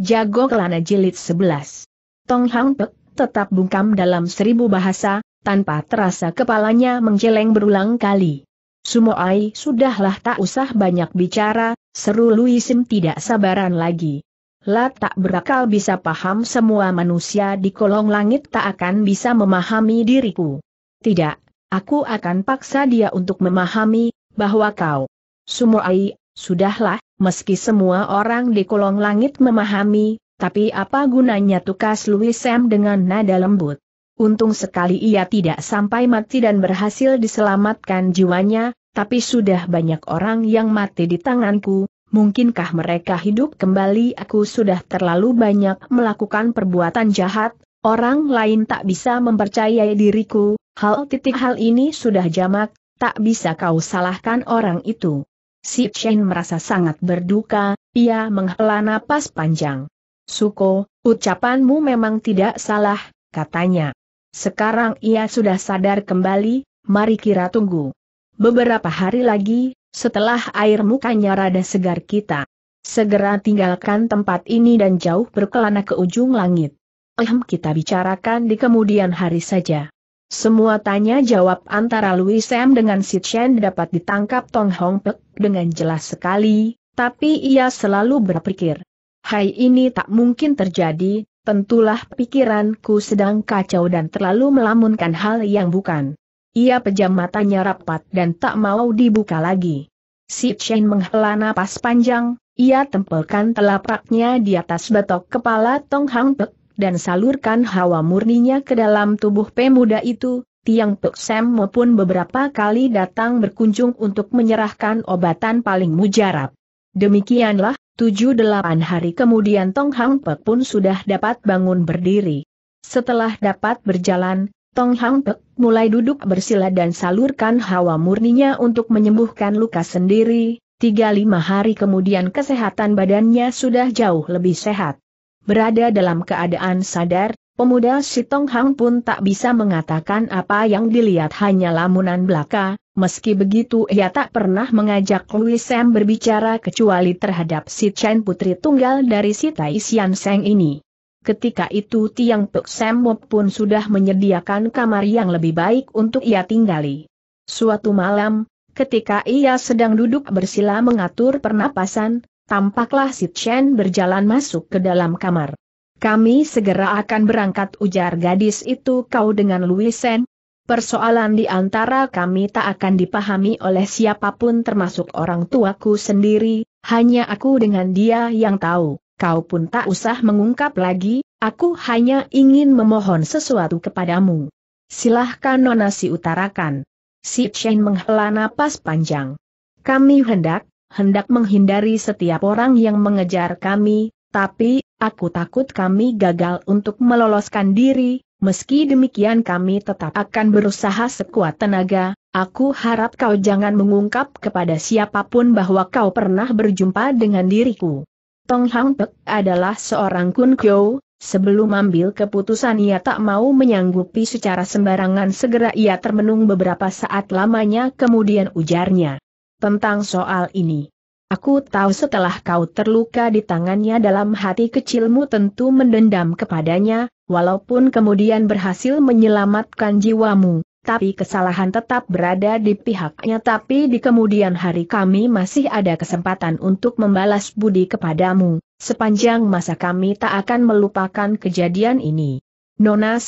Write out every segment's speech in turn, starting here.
Jago Kelana Jilid 11. Tong Hang Pek, tetap bungkam dalam seribu bahasa, tanpa terasa kepalanya menjeleng berulang kali. Sumo Ai sudahlah tak usah banyak bicara, seru Luisim tidak sabaran lagi. Lat tak berakal bisa paham semua manusia di kolong langit tak akan bisa memahami diriku. Tidak, aku akan paksa dia untuk memahami, bahwa kau. Sumo Ai sudahlah, meski semua orang di kolong langit memahami, tapi apa gunanya tukas Louis Sam dengan nada lembut. Untung sekali ia tidak sampai mati dan berhasil diselamatkan jiwanya, tapi sudah banyak orang yang mati di tanganku, mungkinkah mereka hidup kembali aku sudah terlalu banyak melakukan perbuatan jahat, orang lain tak bisa mempercayai diriku, hal titik hal ini sudah jamak, tak bisa kau salahkan orang itu. Si Chen merasa sangat berduka, ia menghela napas panjang. Suko, ucapanmu memang tidak salah, katanya. Sekarang ia sudah sadar kembali, mari kira tunggu. Beberapa hari lagi, setelah air mukanya rada segar kita. Segera tinggalkan tempat ini dan jauh berkelana ke ujung langit. Ehm kita bicarakan di kemudian hari saja. Semua tanya jawab antara Louis Sam dengan Si Chen dapat ditangkap Tong Hong Pek dengan jelas sekali, tapi ia selalu berpikir. Hai ini tak mungkin terjadi, tentulah pikiranku sedang kacau dan terlalu melamunkan hal yang bukan. Ia pejam matanya rapat dan tak mau dibuka lagi. Si Chen menghela napas panjang, ia tempelkan telapaknya di atas batok kepala Tong Hong Pek dan salurkan hawa murninya ke dalam tubuh pemuda itu, Tiang Tok Sam maupun beberapa kali datang berkunjung untuk menyerahkan obatan paling mujarab. Demikianlah, tujuh delapan hari kemudian Tong Hang Pek pun sudah dapat bangun berdiri. Setelah dapat berjalan, Tong Hang Pek mulai duduk bersila dan salurkan hawa murninya untuk menyembuhkan luka sendiri, tiga lima hari kemudian kesehatan badannya sudah jauh lebih sehat berada dalam keadaan sadar, pemuda Sitong Hang pun tak bisa mengatakan apa yang dilihat hanya lamunan belaka, meski begitu ia tak pernah mengajak Louis Sam berbicara kecuali terhadap si Chen putri tunggal dari si Tai Sian Seng ini. Ketika itu Tiang Tuk Sam pun sudah menyediakan kamar yang lebih baik untuk ia tinggali. Suatu malam, ketika ia sedang duduk bersila mengatur pernapasan, Tampaklah si Chen berjalan masuk ke dalam kamar. Kami segera akan berangkat ujar gadis itu kau dengan Luisen. Persoalan di antara kami tak akan dipahami oleh siapapun termasuk orang tuaku sendiri, hanya aku dengan dia yang tahu. Kau pun tak usah mengungkap lagi, aku hanya ingin memohon sesuatu kepadamu. Silahkan nonasi utarakan. Si Chen menghela napas panjang. Kami hendak, hendak menghindari setiap orang yang mengejar kami, tapi, aku takut kami gagal untuk meloloskan diri, meski demikian kami tetap akan berusaha sekuat tenaga, aku harap kau jangan mengungkap kepada siapapun bahwa kau pernah berjumpa dengan diriku. Tong Hang Pek adalah seorang kun kyo, sebelum ambil keputusan ia tak mau menyanggupi secara sembarangan segera ia termenung beberapa saat lamanya kemudian ujarnya. Tentang soal ini, aku tahu setelah kau terluka di tangannya dalam hati kecilmu tentu mendendam kepadanya, walaupun kemudian berhasil menyelamatkan jiwamu, tapi kesalahan tetap berada di pihaknya tapi di kemudian hari kami masih ada kesempatan untuk membalas budi kepadamu, sepanjang masa kami tak akan melupakan kejadian ini. Nona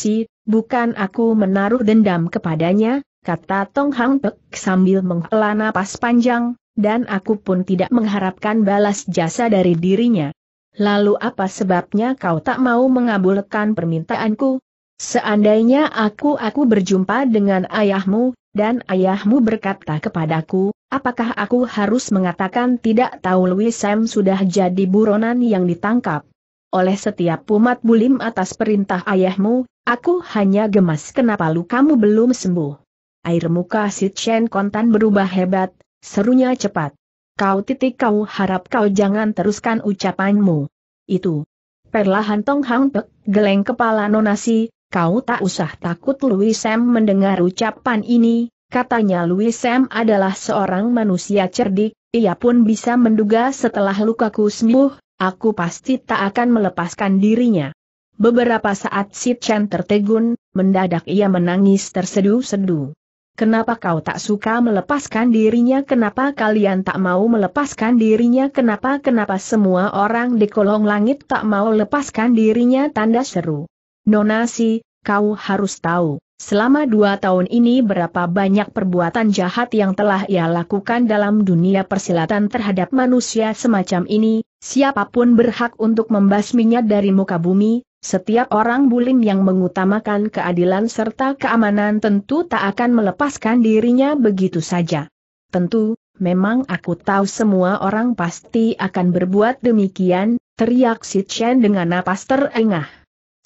bukan aku menaruh dendam kepadanya, kata Tong Hang Pek sambil menghela napas panjang, dan aku pun tidak mengharapkan balas jasa dari dirinya. Lalu apa sebabnya kau tak mau mengabulkan permintaanku? Seandainya aku-aku berjumpa dengan ayahmu, dan ayahmu berkata kepadaku, apakah aku harus mengatakan tidak tahu Louis Sam sudah jadi buronan yang ditangkap? Oleh setiap umat bulim atas perintah ayahmu, aku hanya gemas kenapa kamu belum sembuh. Air muka si Chen Kontan berubah hebat, serunya cepat. Kau titik kau harap kau jangan teruskan ucapanmu. Itu. Perlahan Tong Hang Pek, geleng kepala nonasi, kau tak usah takut Louis Sam mendengar ucapan ini, katanya Louis Sam adalah seorang manusia cerdik, ia pun bisa menduga setelah lukaku sembuh, aku pasti tak akan melepaskan dirinya. Beberapa saat si Chen tertegun, mendadak ia menangis terseduh-seduh. Kenapa kau tak suka melepaskan dirinya? Kenapa kalian tak mau melepaskan dirinya? Kenapa kenapa semua orang di kolong langit tak mau lepaskan dirinya? Tanda seru. Nonasi, kau harus tahu, selama dua tahun ini berapa banyak perbuatan jahat yang telah ia lakukan dalam dunia persilatan terhadap manusia semacam ini, siapapun berhak untuk membasminya dari muka bumi, setiap orang bulim yang mengutamakan keadilan serta keamanan tentu tak akan melepaskan dirinya begitu saja. Tentu, memang aku tahu semua orang pasti akan berbuat demikian, teriak si Chen dengan napas terengah.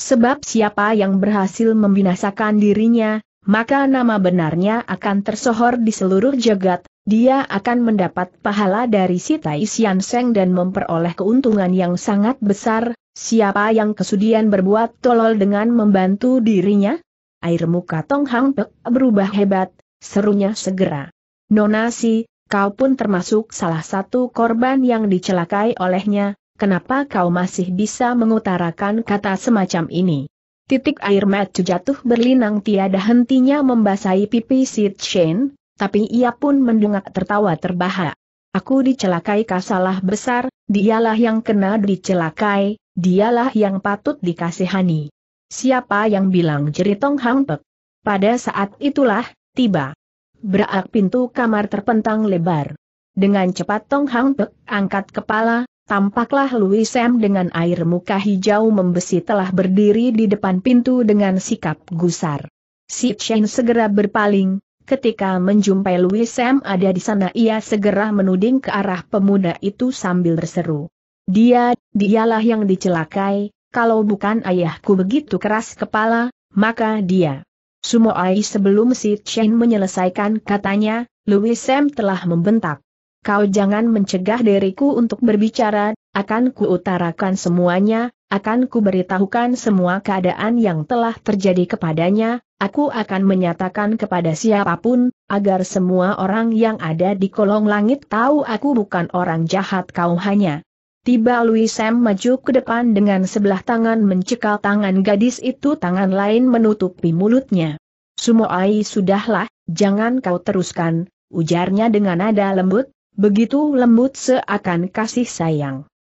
Sebab siapa yang berhasil membinasakan dirinya, maka nama benarnya akan tersohor di seluruh jagat, dia akan mendapat pahala dari si Tai Sian Seng dan memperoleh keuntungan yang sangat besar, Siapa yang kesudian berbuat tolol dengan membantu dirinya? Air muka Tong Hang Pek berubah hebat, serunya segera. Nona si, kau pun termasuk salah satu korban yang dicelakai olehnya, kenapa kau masih bisa mengutarakan kata semacam ini? Titik air mata jatuh berlinang tiada hentinya membasahi pipi Sid Shen, tapi ia pun mendengak tertawa terbahak. Aku dicelakai kasalah besar, dialah yang kena dicelakai, Dialah yang patut dikasihani. Siapa yang bilang jeritong hangpek? Pada saat itulah, tiba. Berak pintu kamar terpentang lebar. Dengan cepat Tong Hang Pek angkat kepala, tampaklah Louis Sam dengan air muka hijau membesi telah berdiri di depan pintu dengan sikap gusar. Si Chen segera berpaling, ketika menjumpai Louis Sam ada di sana ia segera menuding ke arah pemuda itu sambil berseru. Dia, dialah yang dicelakai, kalau bukan ayahku begitu keras kepala, maka dia. Sumoai sebelum si Chen menyelesaikan katanya, Louis Sam telah membentak. Kau jangan mencegah diriku untuk berbicara, akan kuutarakan semuanya, akan ku beritahukan semua keadaan yang telah terjadi kepadanya, aku akan menyatakan kepada siapapun, agar semua orang yang ada di kolong langit tahu aku bukan orang jahat kau hanya Tiba Louis Sam maju ke depan dengan sebelah tangan mencekal tangan gadis itu tangan lain menutupi mulutnya. Sumoai sudahlah, jangan kau teruskan, ujarnya dengan nada lembut, begitu lembut seakan kasih sayang.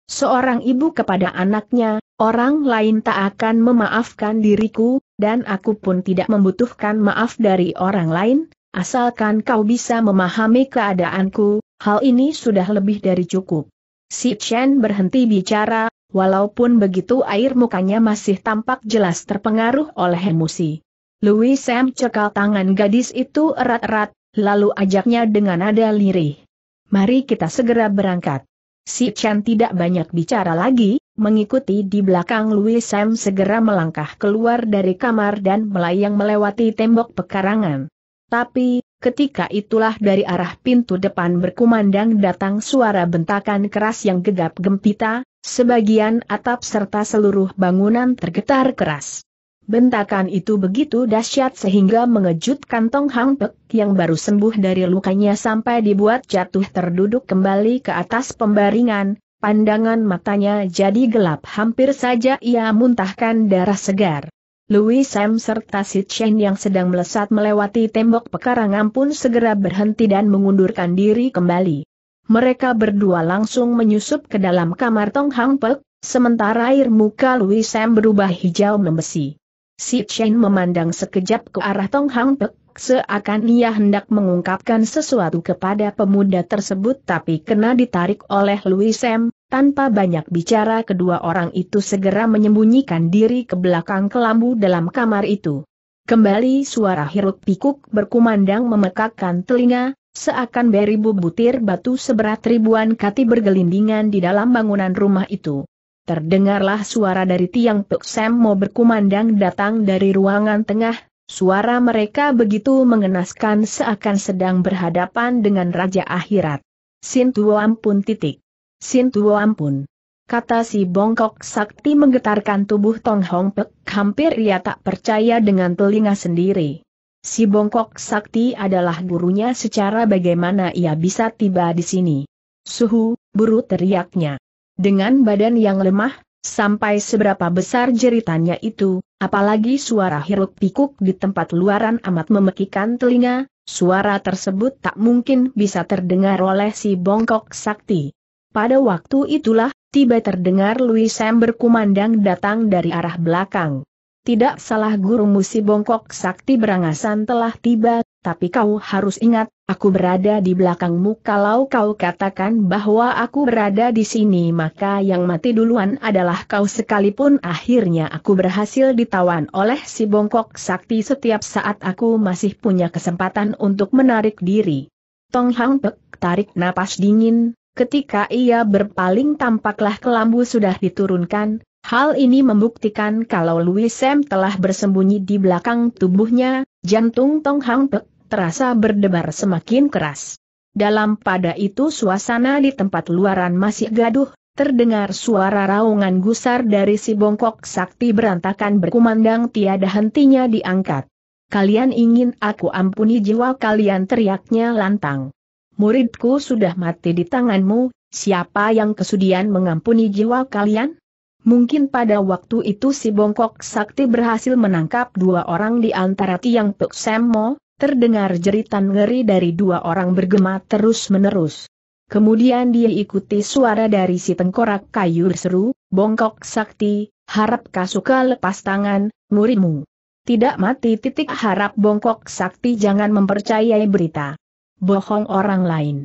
Seorang ibu kepada anaknya, orang lain tak akan memaafkan diriku, dan aku pun tidak membutuhkan maaf dari orang lain, asalkan kau bisa memahami keadaanku, hal ini sudah lebih dari cukup. Si Chen berhenti bicara, walaupun begitu air mukanya masih tampak jelas terpengaruh oleh emosi. Louis Sam cekal tangan gadis itu erat-erat, lalu ajaknya dengan nada lirih. Mari kita segera berangkat. Si Chen tidak banyak bicara lagi, mengikuti di belakang Louis Sam segera melangkah keluar dari kamar dan melayang melewati tembok pekarangan. Tapi, ketika itulah dari arah pintu depan berkumandang datang suara bentakan keras yang gegap gempita, sebagian atap serta seluruh bangunan tergetar keras. Bentakan itu begitu dahsyat sehingga mengejutkan Tong Hang Pek yang baru sembuh dari lukanya sampai dibuat jatuh terduduk kembali ke atas pembaringan, pandangan matanya jadi gelap hampir saja ia muntahkan darah segar. Louis Sam serta Si Chen yang sedang melesat melewati tembok pekarangan pun segera berhenti dan mengundurkan diri kembali. Mereka berdua langsung menyusup ke dalam kamar Tong Hang Pek, sementara air muka Louis Sam berubah hijau membesi. Si Chen memandang sekejap ke arah Tong Hang Pek, seakan ia hendak mengungkapkan sesuatu kepada pemuda tersebut tapi kena ditarik oleh Louis Sam, tanpa banyak bicara kedua orang itu segera menyembunyikan diri ke belakang kelambu dalam kamar itu. Kembali suara hiruk pikuk berkumandang memekakkan telinga, seakan beribu butir batu seberat ribuan kati bergelindingan di dalam bangunan rumah itu. Terdengarlah suara dari tiang Pek Semmo berkumandang datang dari ruangan tengah, suara mereka begitu mengenaskan seakan sedang berhadapan dengan Raja Akhirat. Sintuam pun titik. Sin ampun. Kata si bongkok sakti menggetarkan tubuh Tong Hong Pek, hampir ia tak percaya dengan telinga sendiri. Si bongkok sakti adalah gurunya secara bagaimana ia bisa tiba di sini. Suhu, buru teriaknya. Dengan badan yang lemah, sampai seberapa besar jeritannya itu, apalagi suara hiruk pikuk di tempat luaran amat memekikan telinga, suara tersebut tak mungkin bisa terdengar oleh si bongkok sakti. Pada waktu itulah, tiba terdengar Louis Sam berkumandang datang dari arah belakang. Tidak salah guru musi bongkok sakti berangasan telah tiba, tapi kau harus ingat, aku berada di belakangmu kalau kau katakan bahwa aku berada di sini maka yang mati duluan adalah kau sekalipun akhirnya aku berhasil ditawan oleh si bongkok sakti setiap saat aku masih punya kesempatan untuk menarik diri. Tong Hang Pek tarik napas dingin, Ketika ia berpaling tampaklah kelambu sudah diturunkan, hal ini membuktikan kalau Louis Sam telah bersembunyi di belakang tubuhnya, jantung Tong Hang Pek terasa berdebar semakin keras. Dalam pada itu suasana di tempat luaran masih gaduh, terdengar suara raungan gusar dari si bongkok sakti berantakan berkumandang tiada hentinya diangkat. Kalian ingin aku ampuni jiwa kalian teriaknya lantang muridku sudah mati di tanganmu, siapa yang kesudian mengampuni jiwa kalian? Mungkin pada waktu itu si Bongkok Sakti berhasil menangkap dua orang di antara Tiang Tuk terdengar jeritan ngeri dari dua orang bergema terus-menerus. Kemudian dia ikuti suara dari si tengkorak kayu seru, Bongkok Sakti, harap kasuka lepas tangan, muridmu. Tidak mati titik harap Bongkok Sakti jangan mempercayai berita. Bohong orang lain.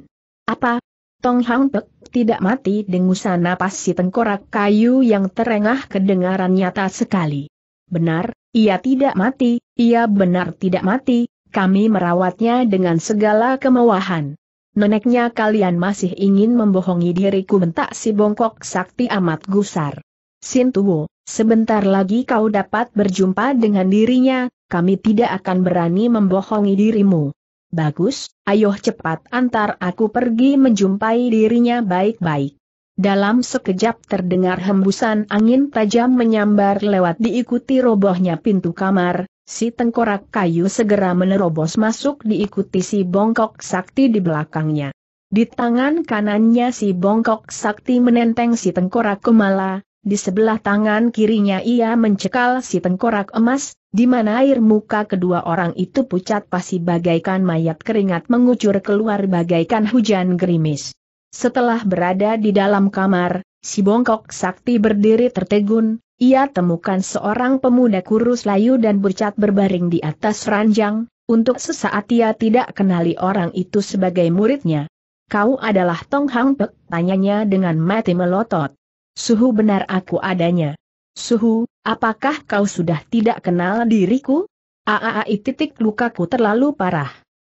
Apa? Tong Hang Pek tidak mati dengusan napas si tengkorak kayu yang terengah kedengaran nyata sekali. Benar, ia tidak mati, ia benar tidak mati, kami merawatnya dengan segala kemewahan. Neneknya kalian masih ingin membohongi diriku bentak si bongkok sakti amat gusar. Sintuwo, sebentar lagi kau dapat berjumpa dengan dirinya, kami tidak akan berani membohongi dirimu. Bagus, ayo cepat antar aku pergi menjumpai dirinya baik-baik. Dalam sekejap terdengar hembusan angin tajam menyambar lewat diikuti robohnya pintu kamar, si tengkorak kayu segera menerobos masuk diikuti si bongkok sakti di belakangnya. Di tangan kanannya si bongkok sakti menenteng si tengkorak kemala, di sebelah tangan kirinya ia mencekal si tengkorak emas, di mana air muka kedua orang itu pucat pasi bagaikan mayat keringat mengucur keluar bagaikan hujan gerimis. Setelah berada di dalam kamar, si bongkok sakti berdiri tertegun, ia temukan seorang pemuda kurus layu dan bercat berbaring di atas ranjang, untuk sesaat ia tidak kenali orang itu sebagai muridnya. Kau adalah Tong Hang Pek, tanyanya dengan mati melotot. Suhu benar aku adanya. Suhu, apakah kau sudah tidak kenal diriku? Aaai titik lukaku terlalu parah.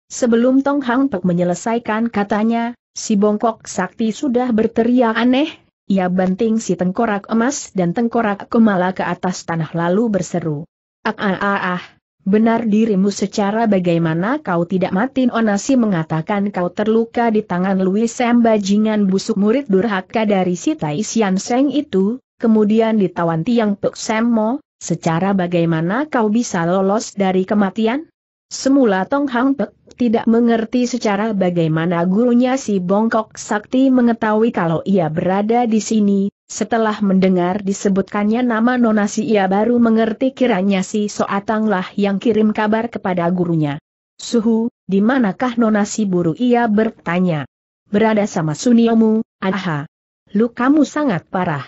Sebelum Tong Hang Pek menyelesaikan katanya, si bongkok sakti sudah berteriak aneh, ia banting si tengkorak emas dan tengkorak kemala ke atas tanah lalu berseru. Ah ah ah Benar dirimu secara bagaimana kau tidak mati Onasi mengatakan kau terluka di tangan Louis sembajingan bajingan busuk murid durhaka dari si Tai Sian Seng itu, kemudian ditawan tiang Pek Semmo, secara bagaimana kau bisa lolos dari kematian? Semula Tong Hang Pek tidak mengerti secara bagaimana gurunya si Bongkok Sakti mengetahui kalau ia berada di sini, setelah mendengar disebutkannya nama Nona si ia baru mengerti kiranya si Soatanglah yang kirim kabar kepada gurunya. Suhu, di manakah Nona si buru ia bertanya. Berada sama Suniomu, aha. Lu kamu sangat parah.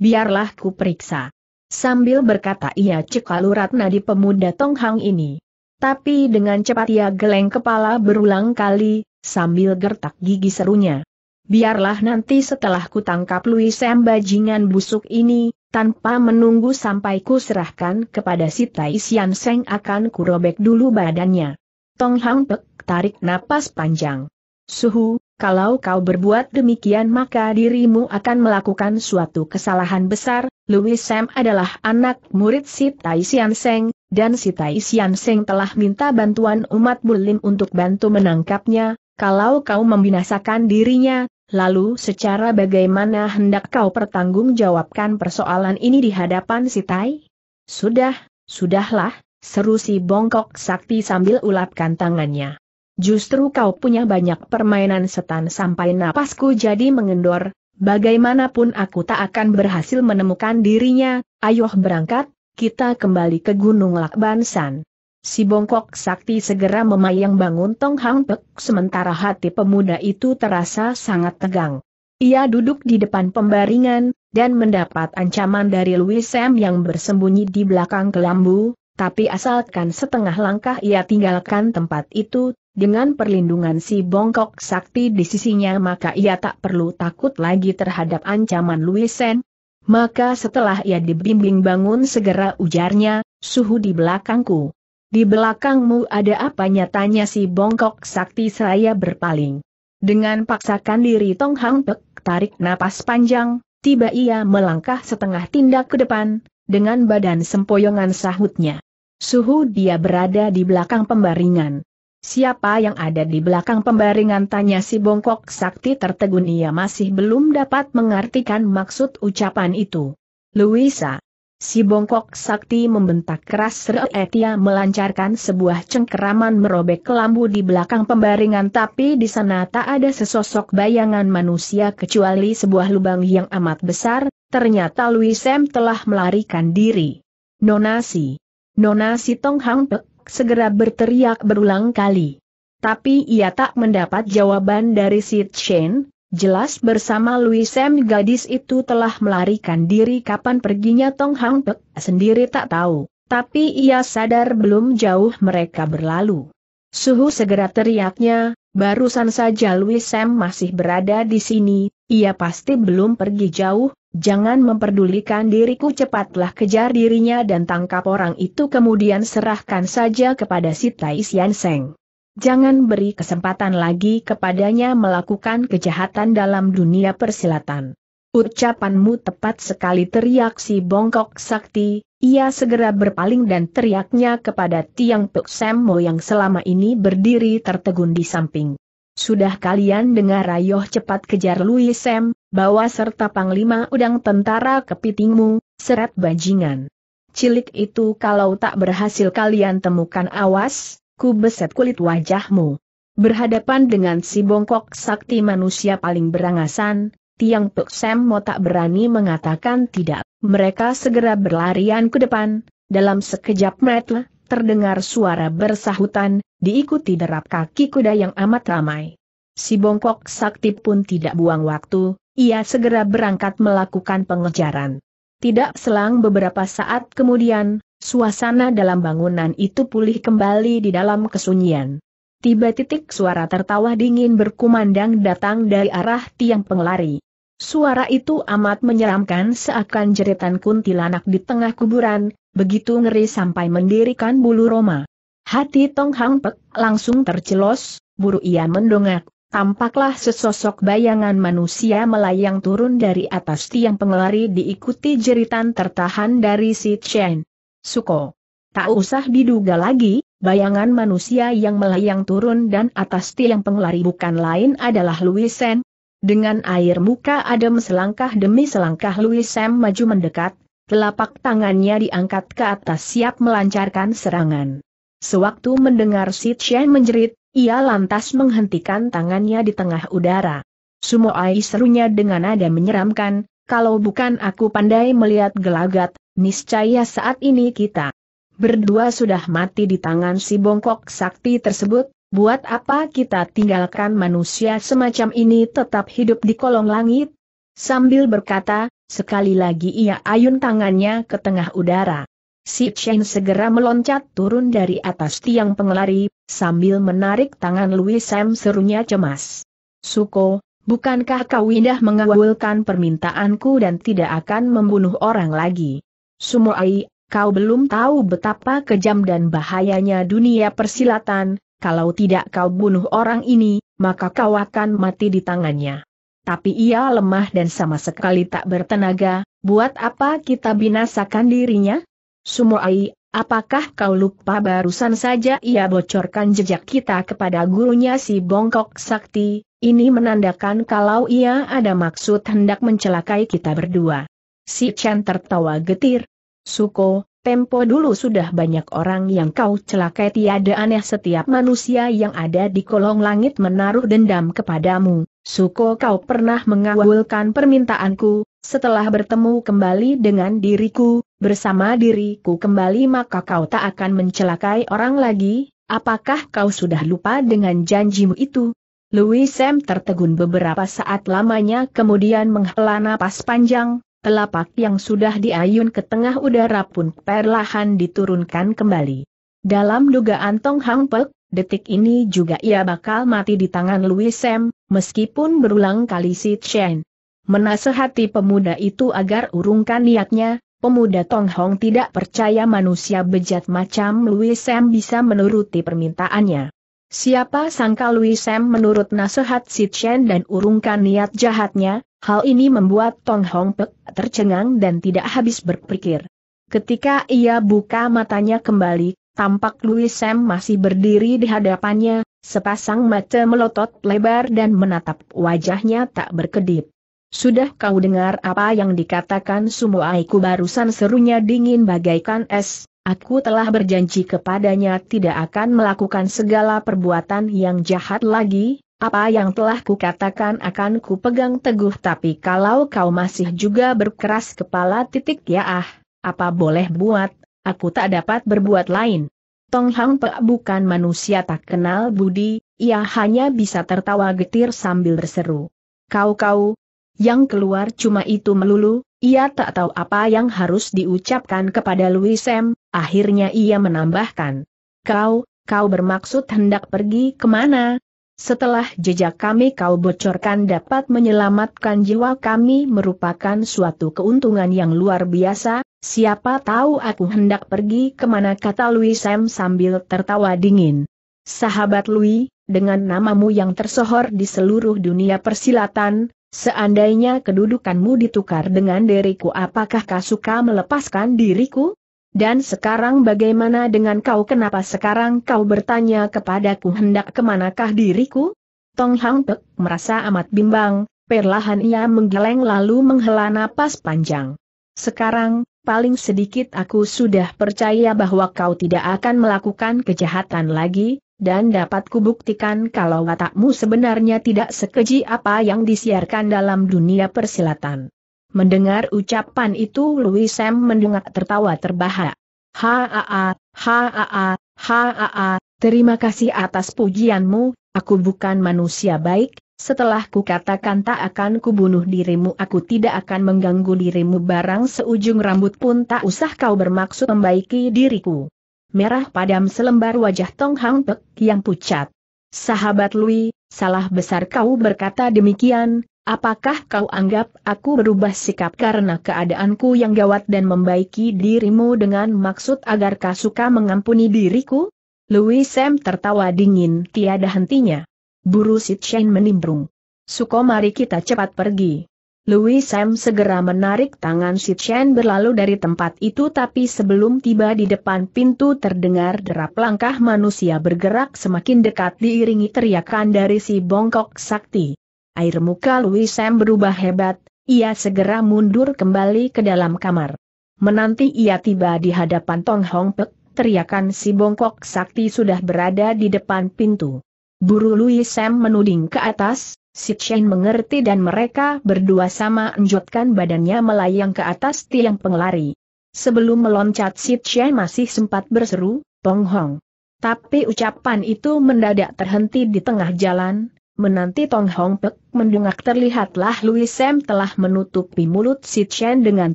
Biarlah ku periksa. Sambil berkata ia cekal urat di pemuda Tonghang ini. Tapi dengan cepat ia geleng kepala berulang kali, sambil gertak gigi serunya biarlah nanti setelah kutangkap Louis Sam bajingan busuk ini, tanpa menunggu sampai ku serahkan kepada si Tai Sian Seng akan kurobek dulu badannya. Tong Hang Pek tarik napas panjang. Suhu, kalau kau berbuat demikian maka dirimu akan melakukan suatu kesalahan besar, Louis Sam adalah anak murid si Tai Sian Seng, dan si Tai Sian Seng telah minta bantuan umat Bulim untuk bantu menangkapnya, kalau kau membinasakan dirinya, lalu secara bagaimana hendak kau pertanggungjawabkan persoalan ini di hadapan si Tai? Sudah, sudahlah, seru si bongkok sakti sambil ulapkan tangannya. Justru kau punya banyak permainan setan sampai napasku jadi mengendor, bagaimanapun aku tak akan berhasil menemukan dirinya, ayoh berangkat, kita kembali ke Gunung Lakbansan. Si bongkok sakti segera memayang bangun Tong Hang Pek sementara hati pemuda itu terasa sangat tegang. Ia duduk di depan pembaringan, dan mendapat ancaman dari Louis Sam yang bersembunyi di belakang kelambu, tapi asalkan setengah langkah ia tinggalkan tempat itu, dengan perlindungan si bongkok sakti di sisinya maka ia tak perlu takut lagi terhadap ancaman Louis Sam. Maka setelah ia dibimbing bangun segera ujarnya, suhu di belakangku. Di belakangmu ada apa Tanya si bongkok sakti saya berpaling. Dengan paksakan diri Tong Hang Pek tarik napas panjang, tiba ia melangkah setengah tindak ke depan, dengan badan sempoyongan sahutnya. Suhu dia berada di belakang pembaringan. Siapa yang ada di belakang pembaringan tanya si bongkok sakti tertegun ia masih belum dapat mengartikan maksud ucapan itu. Luisa, Si bongkok sakti membentak keras Reetia eh melancarkan sebuah cengkeraman merobek kelambu di belakang pembaringan tapi di sana tak ada sesosok bayangan manusia kecuali sebuah lubang yang amat besar, ternyata Luisem telah melarikan diri. Nonasi. Nonasi Tong Hang Pek segera berteriak berulang kali. Tapi ia tak mendapat jawaban dari Si Chen, Jelas bersama Louis Sam gadis itu telah melarikan diri kapan perginya Tong Hang Pek sendiri tak tahu, tapi ia sadar belum jauh mereka berlalu. Suhu segera teriaknya, barusan saja Louis Sam masih berada di sini, ia pasti belum pergi jauh, jangan memperdulikan diriku cepatlah kejar dirinya dan tangkap orang itu kemudian serahkan saja kepada si Tai Sian Seng. Jangan beri kesempatan lagi kepadanya melakukan kejahatan dalam dunia persilatan. Ucapanmu tepat sekali teriak si bongkok sakti, ia segera berpaling dan teriaknya kepada Tiang Pek Semmo yang selama ini berdiri tertegun di samping. Sudah kalian dengar rayoh cepat kejar Louis Sam, bawa serta panglima udang tentara kepitingmu, seret bajingan. Cilik itu kalau tak berhasil kalian temukan awas, ku beset kulit wajahmu. Berhadapan dengan si bongkok sakti manusia paling berangasan, Tiang Pek Sam Mo tak berani mengatakan tidak. Mereka segera berlarian ke depan, dalam sekejap mata, terdengar suara bersahutan, diikuti derap kaki kuda yang amat ramai. Si bongkok sakti pun tidak buang waktu, ia segera berangkat melakukan pengejaran. Tidak selang beberapa saat kemudian, Suasana dalam bangunan itu pulih kembali di dalam kesunyian. Tiba titik suara tertawa dingin berkumandang datang dari arah tiang pengelari. Suara itu amat menyeramkan seakan jeritan kuntilanak di tengah kuburan, begitu ngeri sampai mendirikan bulu Roma. Hati Tong Hang Pek langsung tercelos, buru ia mendongak, tampaklah sesosok bayangan manusia melayang turun dari atas tiang pengelari diikuti jeritan tertahan dari si Chen. Suko. Tak usah diduga lagi, bayangan manusia yang melayang turun dan atas tiang pengelari bukan lain adalah Louis Sen. Dengan air muka adem selangkah demi selangkah Louis Sen maju mendekat, telapak tangannya diangkat ke atas siap melancarkan serangan. Sewaktu mendengar Sit Shen menjerit, ia lantas menghentikan tangannya di tengah udara. Sumoai serunya dengan nada menyeramkan, kalau bukan aku pandai melihat gelagat, Niscaya saat ini kita berdua sudah mati di tangan si bongkok sakti tersebut, buat apa kita tinggalkan manusia semacam ini tetap hidup di kolong langit? Sambil berkata, sekali lagi ia ayun tangannya ke tengah udara. Si Chen segera meloncat turun dari atas tiang pengelari, sambil menarik tangan Louis Sam serunya cemas. Suko, bukankah kau indah mengawalkan permintaanku dan tidak akan membunuh orang lagi? Sumoai, kau belum tahu betapa kejam dan bahayanya dunia persilatan, kalau tidak kau bunuh orang ini, maka kau akan mati di tangannya. Tapi ia lemah dan sama sekali tak bertenaga, buat apa kita binasakan dirinya? Sumoai, apakah kau lupa barusan saja ia bocorkan jejak kita kepada gurunya si Bongkok Sakti, ini menandakan kalau ia ada maksud hendak mencelakai kita berdua. Si Chen tertawa getir. Suko, tempo dulu sudah banyak orang yang kau celakai tiada aneh setiap manusia yang ada di kolong langit menaruh dendam kepadamu. Suko kau pernah mengawulkan permintaanku, setelah bertemu kembali dengan diriku, bersama diriku kembali maka kau tak akan mencelakai orang lagi, apakah kau sudah lupa dengan janjimu itu? Louis Sam tertegun beberapa saat lamanya kemudian menghela napas panjang, telapak yang sudah diayun ke tengah udara pun perlahan diturunkan kembali. Dalam dugaan Tong Hang Pek, detik ini juga ia bakal mati di tangan Louis Sam, meskipun berulang kali Si Chen menasehati pemuda itu agar urungkan niatnya, pemuda Tong Hong tidak percaya manusia bejat macam Louis Sam bisa menuruti permintaannya. Siapa sangka Louis Sam menurut nasihat Si Chen dan urungkan niat jahatnya, Hal ini membuat Tong Hong Pek tercengang dan tidak habis berpikir. Ketika ia buka matanya kembali, tampak Louis Sam masih berdiri di hadapannya, sepasang mata melotot lebar dan menatap wajahnya tak berkedip. Sudah kau dengar apa yang dikatakan Sumo Aiku barusan serunya dingin bagaikan es, aku telah berjanji kepadanya tidak akan melakukan segala perbuatan yang jahat lagi, apa yang telah kukatakan akan kupegang teguh tapi kalau kau masih juga berkeras kepala titik ya ah, apa boleh buat, aku tak dapat berbuat lain. Tong Hang Pe bukan manusia tak kenal budi, ia hanya bisa tertawa getir sambil berseru. Kau-kau, yang keluar cuma itu melulu, ia tak tahu apa yang harus diucapkan kepada Louis Sam, akhirnya ia menambahkan. Kau, kau bermaksud hendak pergi kemana, setelah jejak kami kau bocorkan dapat menyelamatkan jiwa kami merupakan suatu keuntungan yang luar biasa, siapa tahu aku hendak pergi kemana kata Louis Sam sambil tertawa dingin. Sahabat Louis, dengan namamu yang tersohor di seluruh dunia persilatan, seandainya kedudukanmu ditukar dengan diriku apakah kau suka melepaskan diriku? Dan sekarang bagaimana dengan kau kenapa sekarang kau bertanya kepadaku hendak kemanakah diriku? Tong Hang Pek merasa amat bimbang, perlahan ia menggeleng lalu menghela napas panjang. Sekarang, paling sedikit aku sudah percaya bahwa kau tidak akan melakukan kejahatan lagi, dan dapat kubuktikan kalau watakmu sebenarnya tidak sekeji apa yang disiarkan dalam dunia persilatan. Mendengar ucapan itu Louis Sam mendengar tertawa terbahak. Haa, haa, haa, terima kasih atas pujianmu, aku bukan manusia baik, setelah kukatakan tak akan kubunuh dirimu aku tidak akan mengganggu dirimu barang seujung rambut pun tak usah kau bermaksud membaiki diriku. Merah padam selembar wajah Tong Hang Pek yang pucat. Sahabat Louis, salah besar kau berkata demikian, Apakah kau anggap aku berubah sikap karena keadaanku yang gawat dan membaiki dirimu dengan maksud agar kau suka mengampuni diriku? Louis Sam tertawa dingin tiada hentinya. Buru Sitchen menimbrung. Suko mari kita cepat pergi. Louis Sam segera menarik tangan Shen berlalu dari tempat itu tapi sebelum tiba di depan pintu terdengar derap langkah manusia bergerak semakin dekat diiringi teriakan dari si bongkok sakti. Air muka Louis Sam berubah hebat, ia segera mundur kembali ke dalam kamar. Menanti ia tiba di hadapan Tong Hong Pek, teriakan si bongkok sakti sudah berada di depan pintu. Buru Louis Sam menuding ke atas, si Chen mengerti dan mereka berdua sama enjotkan badannya melayang ke atas tiang penglari. Sebelum meloncat si Chen masih sempat berseru, Tong Hong. Tapi ucapan itu mendadak terhenti di tengah jalan, Menanti Tong Hong Pek mendungak terlihatlah Louis Sam telah menutupi mulut si Chen dengan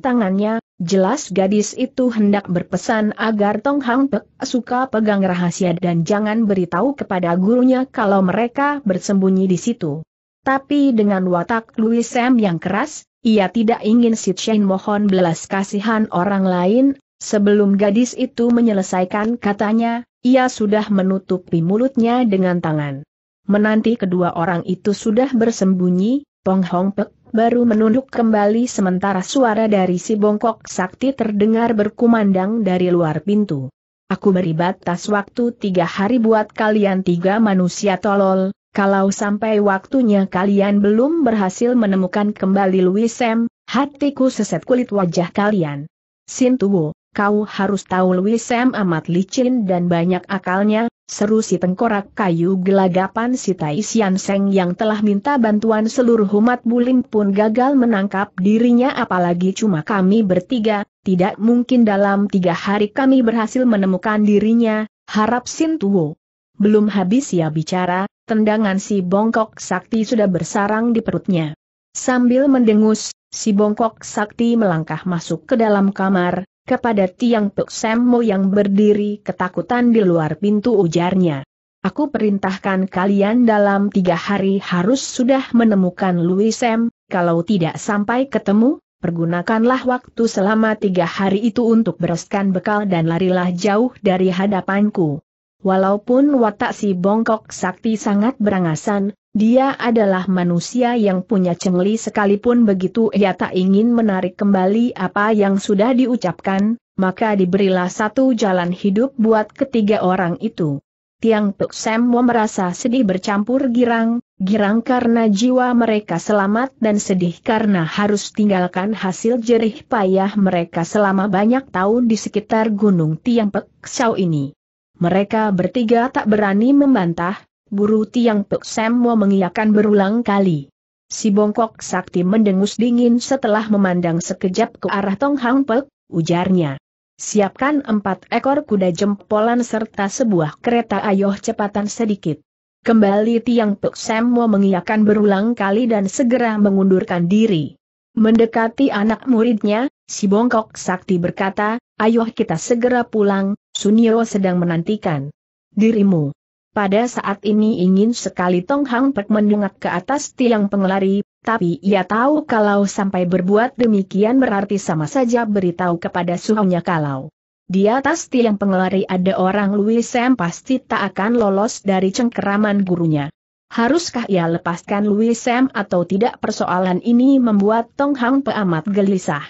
tangannya, jelas gadis itu hendak berpesan agar Tong Hong Pek suka pegang rahasia dan jangan beritahu kepada gurunya kalau mereka bersembunyi di situ. Tapi dengan watak Louis Sam yang keras, ia tidak ingin si Chen mohon belas kasihan orang lain, sebelum gadis itu menyelesaikan katanya, ia sudah menutupi mulutnya dengan tangan. Menanti kedua orang itu sudah bersembunyi, Tong Hong Pek baru menunduk kembali sementara suara dari si bongkok sakti terdengar berkumandang dari luar pintu. Aku beri batas waktu tiga hari buat kalian tiga manusia tolol, kalau sampai waktunya kalian belum berhasil menemukan kembali Louis Sam, hatiku seset kulit wajah kalian. Sintuwo, kau harus tahu Louis Sam amat licin dan banyak akalnya, seru si tengkorak kayu gelagapan si Tai Sian Seng yang telah minta bantuan seluruh umat bulim pun gagal menangkap dirinya apalagi cuma kami bertiga, tidak mungkin dalam tiga hari kami berhasil menemukan dirinya, harap Sin Tuo. Belum habis ya bicara, tendangan si bongkok sakti sudah bersarang di perutnya. Sambil mendengus, si bongkok sakti melangkah masuk ke dalam kamar, kepada Tiang Tuk Semmo yang berdiri ketakutan di luar pintu ujarnya. Aku perintahkan kalian dalam tiga hari harus sudah menemukan Louis Sam, kalau tidak sampai ketemu, pergunakanlah waktu selama tiga hari itu untuk bereskan bekal dan larilah jauh dari hadapanku. Walaupun watak si bongkok sakti sangat berangasan, dia adalah manusia yang punya cengli sekalipun begitu ia tak ingin menarik kembali apa yang sudah diucapkan, maka diberilah satu jalan hidup buat ketiga orang itu. Tiang Pek Wo merasa sedih bercampur girang, girang karena jiwa mereka selamat dan sedih karena harus tinggalkan hasil jerih payah mereka selama banyak tahun di sekitar Gunung Tiang Pek Xiao ini. Mereka bertiga tak berani membantah, buru Tiang Pek Semmo mengiakan berulang kali. Si bongkok sakti mendengus dingin setelah memandang sekejap ke arah Tong Hang Pek, ujarnya. Siapkan empat ekor kuda jempolan serta sebuah kereta ayoh cepatan sedikit. Kembali Tiang Pek Semmo mengiakan berulang kali dan segera mengundurkan diri. Mendekati anak muridnya, si bongkok sakti berkata, ayoh kita segera pulang, Sunio sedang menantikan dirimu. Pada saat ini ingin sekali Tong Hang Pek mendungak ke atas tiang pengelari, tapi ia tahu kalau sampai berbuat demikian berarti sama saja beritahu kepada suhunya kalau di atas tiang pengelari ada orang Louis Sam pasti tak akan lolos dari cengkeraman gurunya. Haruskah ia lepaskan Louis Sam atau tidak persoalan ini membuat Tong Hang Pe amat gelisah.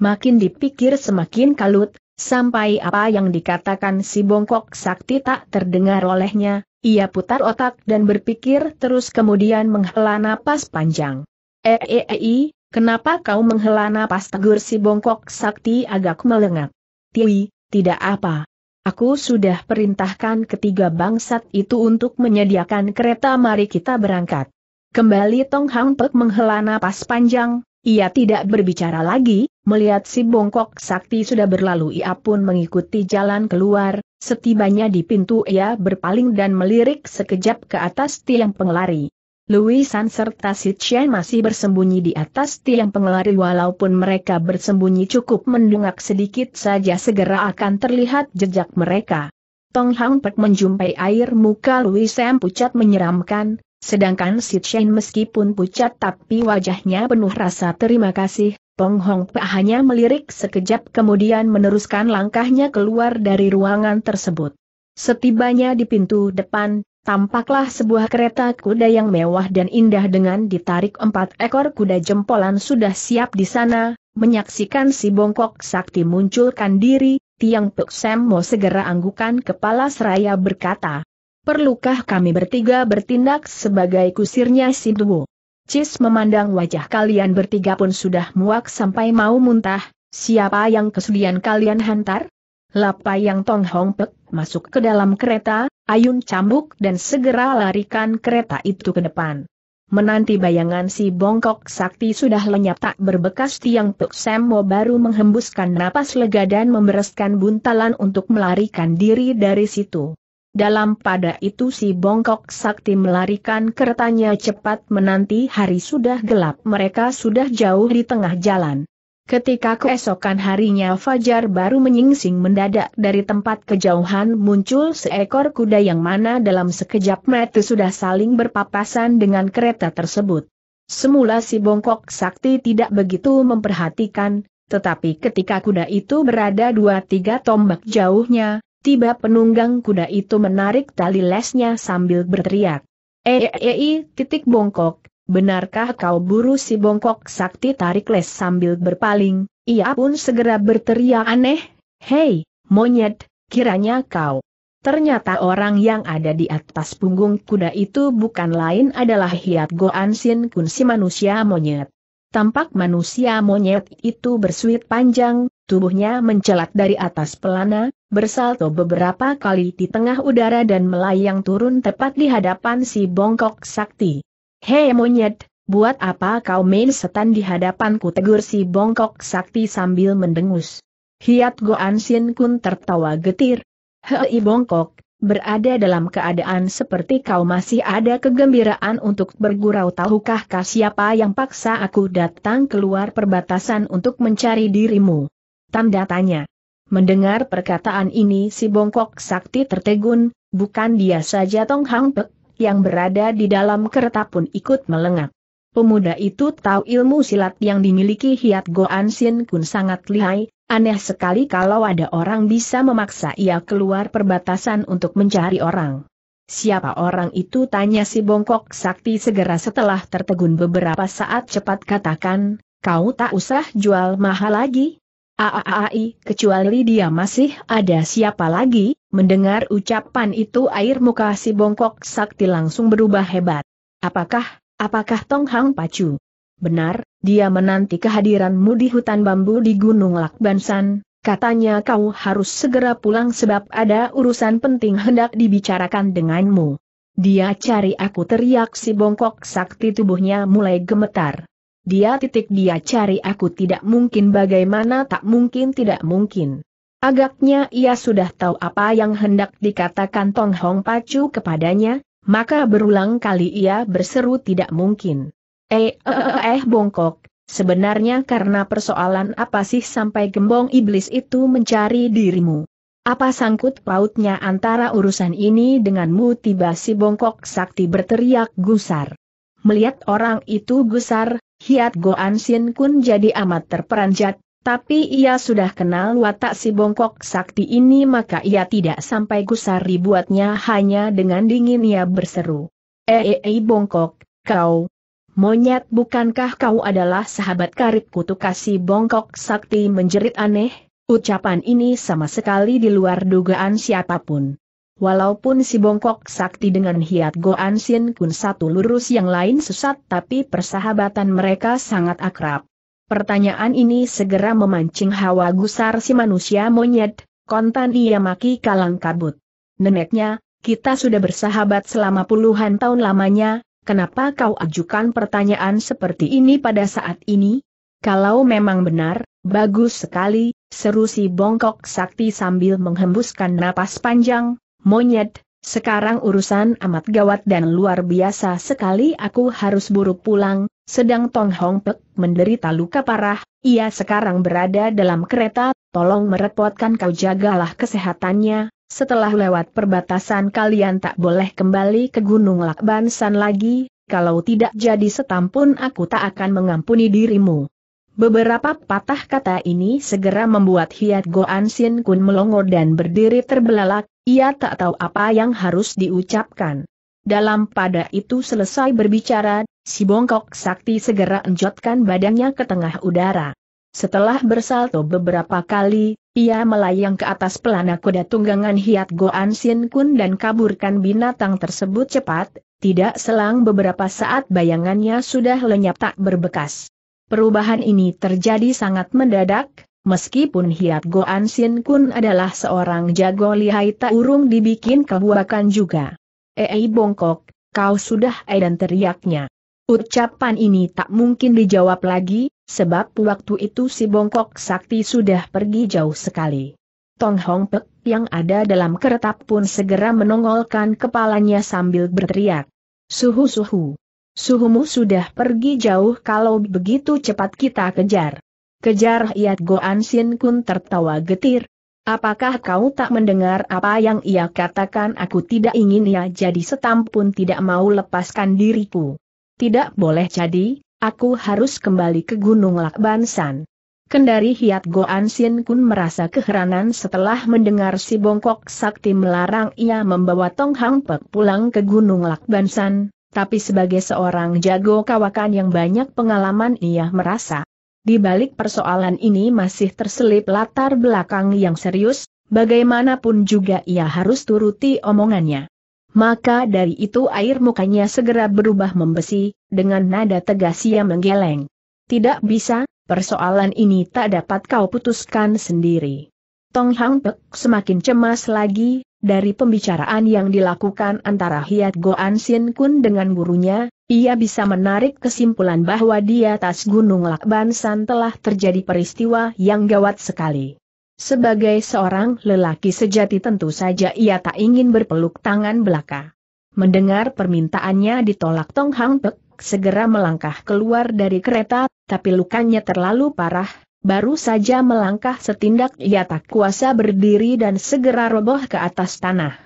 Makin dipikir semakin kalut, Sampai apa yang dikatakan si bongkok sakti tak terdengar olehnya, ia putar otak dan berpikir terus kemudian menghela napas panjang. eh, -e kenapa kau menghela napas tegur si bongkok sakti agak melengak? Tiwi, tidak apa. Aku sudah perintahkan ketiga bangsat itu untuk menyediakan kereta mari kita berangkat. Kembali Tong Hang Pek menghela napas panjang, ia tidak berbicara lagi, melihat si bongkok sakti sudah berlalu ia pun mengikuti jalan keluar, setibanya di pintu ia berpaling dan melirik sekejap ke atas tiang pengelari. Luisan serta si Chen masih bersembunyi di atas tiang pengelari walaupun mereka bersembunyi cukup mendungak sedikit saja segera akan terlihat jejak mereka. Tong Hang Pek menjumpai air muka Louis Sam pucat menyeramkan, Sedangkan si Chen meskipun pucat tapi wajahnya penuh rasa terima kasih, Peng Hong pe hanya melirik sekejap kemudian meneruskan langkahnya keluar dari ruangan tersebut. Setibanya di pintu depan, tampaklah sebuah kereta kuda yang mewah dan indah dengan ditarik empat ekor kuda jempolan sudah siap di sana, menyaksikan si bongkok sakti munculkan diri, Tiang Pek Sam mau segera anggukan kepala seraya berkata, Perlukah kami bertiga bertindak sebagai kusirnya si duo? Cis memandang wajah kalian bertiga pun sudah muak sampai mau muntah, siapa yang kesudian kalian hantar? Lapa yang Tong Hong Pek masuk ke dalam kereta, ayun cambuk dan segera larikan kereta itu ke depan. Menanti bayangan si bongkok sakti sudah lenyap tak berbekas tiang Pek Sembo baru menghembuskan napas lega dan membereskan buntalan untuk melarikan diri dari situ. Dalam pada itu si bongkok sakti melarikan keretanya cepat menanti hari sudah gelap mereka sudah jauh di tengah jalan. Ketika keesokan harinya Fajar baru menyingsing mendadak dari tempat kejauhan muncul seekor kuda yang mana dalam sekejap mata sudah saling berpapasan dengan kereta tersebut. Semula si bongkok sakti tidak begitu memperhatikan, tetapi ketika kuda itu berada dua tiga tombak jauhnya, tiba penunggang kuda itu menarik tali lesnya sambil berteriak. Eeei, eh, eh, eh, titik bongkok, benarkah kau buru si bongkok sakti tarik les sambil berpaling, ia pun segera berteriak aneh, hei, monyet, kiranya kau. Ternyata orang yang ada di atas punggung kuda itu bukan lain adalah Hiat Goan Sin Kun si manusia monyet. Tampak manusia monyet itu bersuit panjang, tubuhnya mencelat dari atas pelana, bersalto beberapa kali di tengah udara dan melayang turun tepat di hadapan si bongkok sakti. Hei monyet, buat apa kau main setan di hadapanku tegur si bongkok sakti sambil mendengus. Hiat Goan Sin Kun tertawa getir. Hei bongkok, berada dalam keadaan seperti kau masih ada kegembiraan untuk bergurau tahukah kah siapa yang paksa aku datang keluar perbatasan untuk mencari dirimu? Tanda tanya. Mendengar perkataan ini si bongkok sakti tertegun, bukan dia saja Tong Hang Pek, yang berada di dalam kereta pun ikut melengak. Pemuda itu tahu ilmu silat yang dimiliki Hiat Goan Sin Kun sangat lihai, aneh sekali kalau ada orang bisa memaksa ia keluar perbatasan untuk mencari orang. Siapa orang itu tanya si bongkok sakti segera setelah tertegun beberapa saat cepat katakan, kau tak usah jual mahal lagi, Aaai, kecuali dia masih ada siapa lagi, mendengar ucapan itu air muka si bongkok sakti langsung berubah hebat. Apakah, apakah Tong Hang Pacu? Benar, dia menanti kehadiranmu di hutan bambu di Gunung Lakbansan, katanya kau harus segera pulang sebab ada urusan penting hendak dibicarakan denganmu. Dia cari aku teriak si bongkok sakti tubuhnya mulai gemetar. Dia titik dia cari aku tidak mungkin bagaimana tak mungkin tidak mungkin. Agaknya ia sudah tahu apa yang hendak dikatakan Tong Hong Pacu kepadanya, maka berulang kali ia berseru tidak mungkin. Eh, eh, eh, eh, eh bongkok, sebenarnya karena persoalan apa sih sampai gembong iblis itu mencari dirimu? Apa sangkut pautnya antara urusan ini denganmu tiba si bongkok sakti berteriak gusar. Melihat orang itu gusar, Hiat Goan Sin Kun jadi amat terperanjat, tapi ia sudah kenal watak si bongkok sakti ini maka ia tidak sampai gusar ribuatnya hanya dengan dingin ia berseru. eh eh, eh bongkok, kau. Monyet bukankah kau adalah sahabat karib kutu kasih bongkok sakti menjerit aneh? Ucapan ini sama sekali di luar dugaan siapapun. Walaupun si bongkok sakti dengan Hiat Goan Sin Kun satu lurus yang lain sesat tapi persahabatan mereka sangat akrab. Pertanyaan ini segera memancing hawa gusar si manusia monyet, kontan ia maki kalang kabut. Neneknya, kita sudah bersahabat selama puluhan tahun lamanya, kenapa kau ajukan pertanyaan seperti ini pada saat ini? Kalau memang benar, bagus sekali, seru si bongkok sakti sambil menghembuskan napas panjang, Monyet, sekarang urusan amat gawat dan luar biasa sekali aku harus buruk pulang, sedang Tong Hong Pek menderita luka parah, ia sekarang berada dalam kereta, tolong merepotkan kau jagalah kesehatannya, setelah lewat perbatasan kalian tak boleh kembali ke Gunung Lakban San lagi, kalau tidak jadi setampun aku tak akan mengampuni dirimu. Beberapa patah kata ini segera membuat Hiat Goan Sin Kun melongo dan berdiri terbelalak, ia tak tahu apa yang harus diucapkan. Dalam pada itu selesai berbicara, si bongkok sakti segera enjotkan badannya ke tengah udara. Setelah bersalto beberapa kali, ia melayang ke atas pelana kuda tunggangan Hiat Goan Sin Kun dan kaburkan binatang tersebut cepat, tidak selang beberapa saat bayangannya sudah lenyap tak berbekas. Perubahan ini terjadi sangat mendadak, meskipun Hiat Goan Sin Kun adalah seorang jago lihai tak urung dibikin kebuakan juga. Ei bongkok, kau sudah edan teriaknya. Ucapan ini tak mungkin dijawab lagi, sebab waktu itu si bongkok sakti sudah pergi jauh sekali. Tong Hong Pek yang ada dalam keretap pun segera menongolkan kepalanya sambil berteriak. Suhu-suhu. Suhumu sudah pergi jauh kalau begitu cepat kita kejar. Kejar Hiat Goan Sin Kun tertawa getir. Apakah kau tak mendengar apa yang ia katakan aku tidak ingin ia jadi setam pun tidak mau lepaskan diriku. Tidak boleh jadi, aku harus kembali ke Gunung Lakbansan. Kendari Hiat Goan Sin Kun merasa keheranan setelah mendengar si bongkok sakti melarang ia membawa Tong Hang Pek pulang ke Gunung Lakbansan, tapi sebagai seorang jago kawakan yang banyak pengalaman ia merasa. Di balik persoalan ini masih terselip latar belakang yang serius, bagaimanapun juga ia harus turuti omongannya. Maka dari itu air mukanya segera berubah membesi, dengan nada tegas ia menggeleng. Tidak bisa, persoalan ini tak dapat kau putuskan sendiri. Tong Hang Pek semakin cemas lagi, dari pembicaraan yang dilakukan antara Hiat Goan Sin Kun dengan gurunya, ia bisa menarik kesimpulan bahwa di atas Gunung Lakbansan telah terjadi peristiwa yang gawat sekali. Sebagai seorang lelaki sejati tentu saja ia tak ingin berpeluk tangan belaka. Mendengar permintaannya ditolak Tong Hang Pek, segera melangkah keluar dari kereta, tapi lukanya terlalu parah baru saja melangkah setindak ia tak kuasa berdiri dan segera roboh ke atas tanah.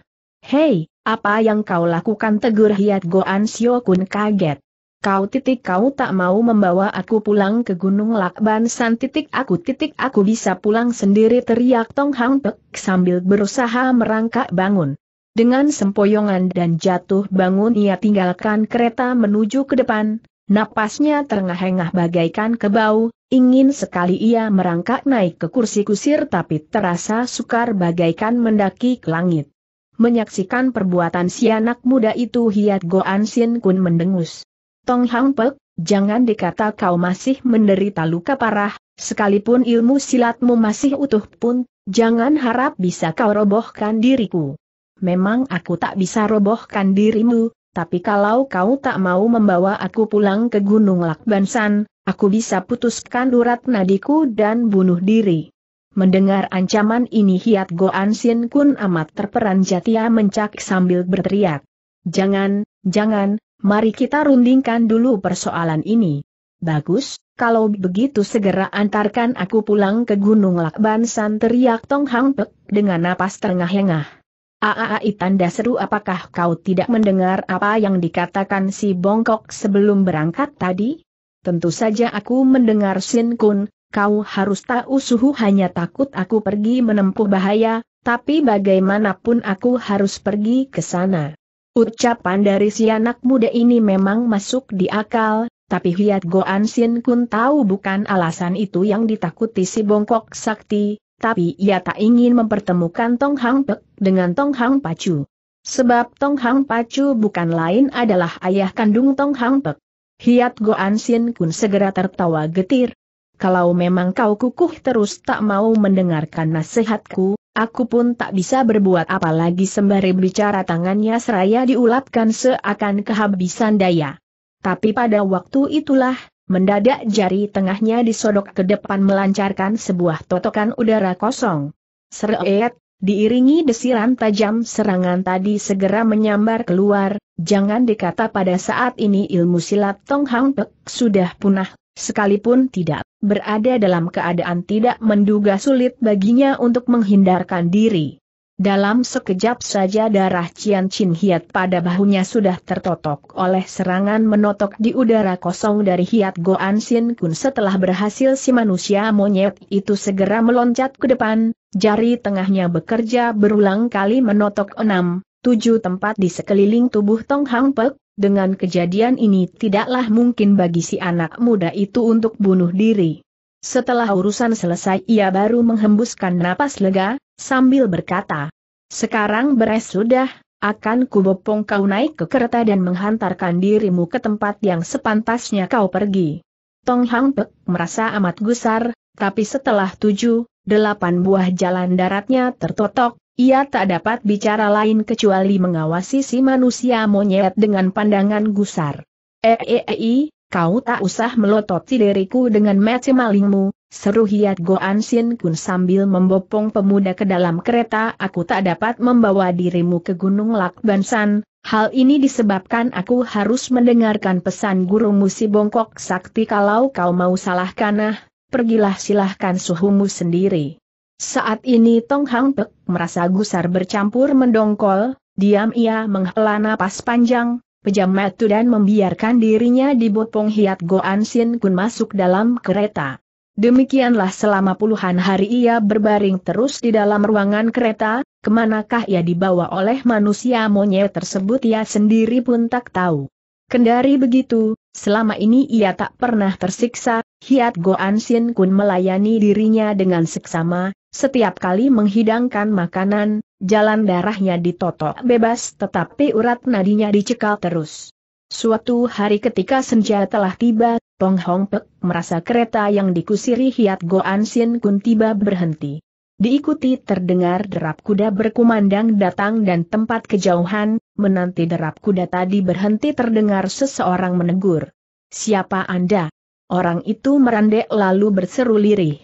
Hei, apa yang kau lakukan tegur Hiat Goan Sio Kun kaget. Kau titik kau tak mau membawa aku pulang ke Gunung Lakban San titik aku titik aku bisa pulang sendiri teriak Tong Hang Pek sambil berusaha merangkak bangun. Dengan sempoyongan dan jatuh bangun ia tinggalkan kereta menuju ke depan, Napasnya terengah-engah bagaikan kebau, ingin sekali ia merangkak naik ke kursi kusir tapi terasa sukar bagaikan mendaki ke langit. Menyaksikan perbuatan si anak muda itu Hiat Goan Sin Kun mendengus. Tong Hang Pek, jangan dikata kau masih menderita luka parah, sekalipun ilmu silatmu masih utuh pun, jangan harap bisa kau robohkan diriku. Memang aku tak bisa robohkan dirimu, tapi kalau kau tak mau membawa aku pulang ke Gunung Lakbansan, aku bisa putuskan urat nadiku dan bunuh diri. Mendengar ancaman ini Hiat Goan Sin Kun amat terperanjat ia mencak sambil berteriak. Jangan, jangan, mari kita rundingkan dulu persoalan ini. Bagus, kalau begitu segera antarkan aku pulang ke Gunung Lakbansan teriak Tong Hang Pek dengan napas terengah-engah. Aaai tanda seru apakah kau tidak mendengar apa yang dikatakan si Bongkok sebelum berangkat tadi? Tentu saja aku mendengar Sin Kun, kau harus tahu suhu hanya takut aku pergi menempuh bahaya, tapi bagaimanapun aku harus pergi ke sana. Ucapan dari si anak muda ini memang masuk di akal, tapi Hiat Goan Sin Kun tahu bukan alasan itu yang ditakuti si Bongkok Sakti, tapi ia tak ingin mempertemukan Tong Hang Pek dengan Tong Hang Pacu. Sebab Tong Hang Pacu bukan lain adalah ayah kandung Tong Hang Pek. Hiat Goan Sin Kun segera tertawa getir. Kalau memang kau kukuh terus tak mau mendengarkan nasihatku, aku pun tak bisa berbuat apa lagi sembari bicara tangannya seraya diulapkan seakan kehabisan daya. Tapi pada waktu itulah, Mendadak jari tengahnya disodok ke depan melancarkan sebuah totokan udara kosong. Seret, diiringi desiran tajam serangan tadi segera menyambar keluar, jangan dikata pada saat ini ilmu silat Tong Hang Pek sudah punah, sekalipun tidak berada dalam keadaan tidak menduga sulit baginya untuk menghindarkan diri. Dalam sekejap saja darah Cian Chin Hiat pada bahunya sudah tertotok oleh serangan menotok di udara kosong dari Hiat an Sin Kun setelah berhasil si manusia monyet itu segera meloncat ke depan, jari tengahnya bekerja berulang kali menotok enam, tujuh tempat di sekeliling tubuh Tong Hang Pek, dengan kejadian ini tidaklah mungkin bagi si anak muda itu untuk bunuh diri. Setelah urusan selesai ia baru menghembuskan napas lega, sambil berkata, sekarang beres sudah, akan kubopong kau naik ke kereta dan menghantarkan dirimu ke tempat yang sepantasnya kau pergi. Tong Hang Pek merasa amat gusar, tapi setelah tujuh, delapan buah jalan daratnya tertotok, ia tak dapat bicara lain kecuali mengawasi si manusia monyet dengan pandangan gusar. Eh, eh, eh, kau tak usah melototi diriku dengan mata malingmu, Seru Hiat Goan Sin Kun sambil membopong pemuda ke dalam kereta aku tak dapat membawa dirimu ke Gunung Lakbansan, hal ini disebabkan aku harus mendengarkan pesan guru musi bongkok sakti kalau kau mau salah kanah, pergilah silahkan suhumu sendiri. Saat ini Tong Hang Pek merasa gusar bercampur mendongkol, diam ia menghela napas panjang, pejam mata dan membiarkan dirinya dibopong Hiat Goan Sin Kun masuk dalam kereta. Demikianlah selama puluhan hari ia berbaring terus di dalam ruangan kereta, kemanakah ia dibawa oleh manusia monyet tersebut ia sendiri pun tak tahu. Kendari begitu, selama ini ia tak pernah tersiksa, Hiat Goan Sin Kun melayani dirinya dengan seksama, setiap kali menghidangkan makanan, jalan darahnya ditotok bebas tetapi urat nadinya dicekal terus. Suatu hari ketika senja telah tiba, Pong Hong Pek merasa kereta yang dikusiri Hiat Goan Sin Kun tiba berhenti. Diikuti terdengar derap kuda berkumandang datang dan tempat kejauhan, menanti derap kuda tadi berhenti terdengar seseorang menegur. Siapa Anda? Orang itu merandek lalu berseru lirih.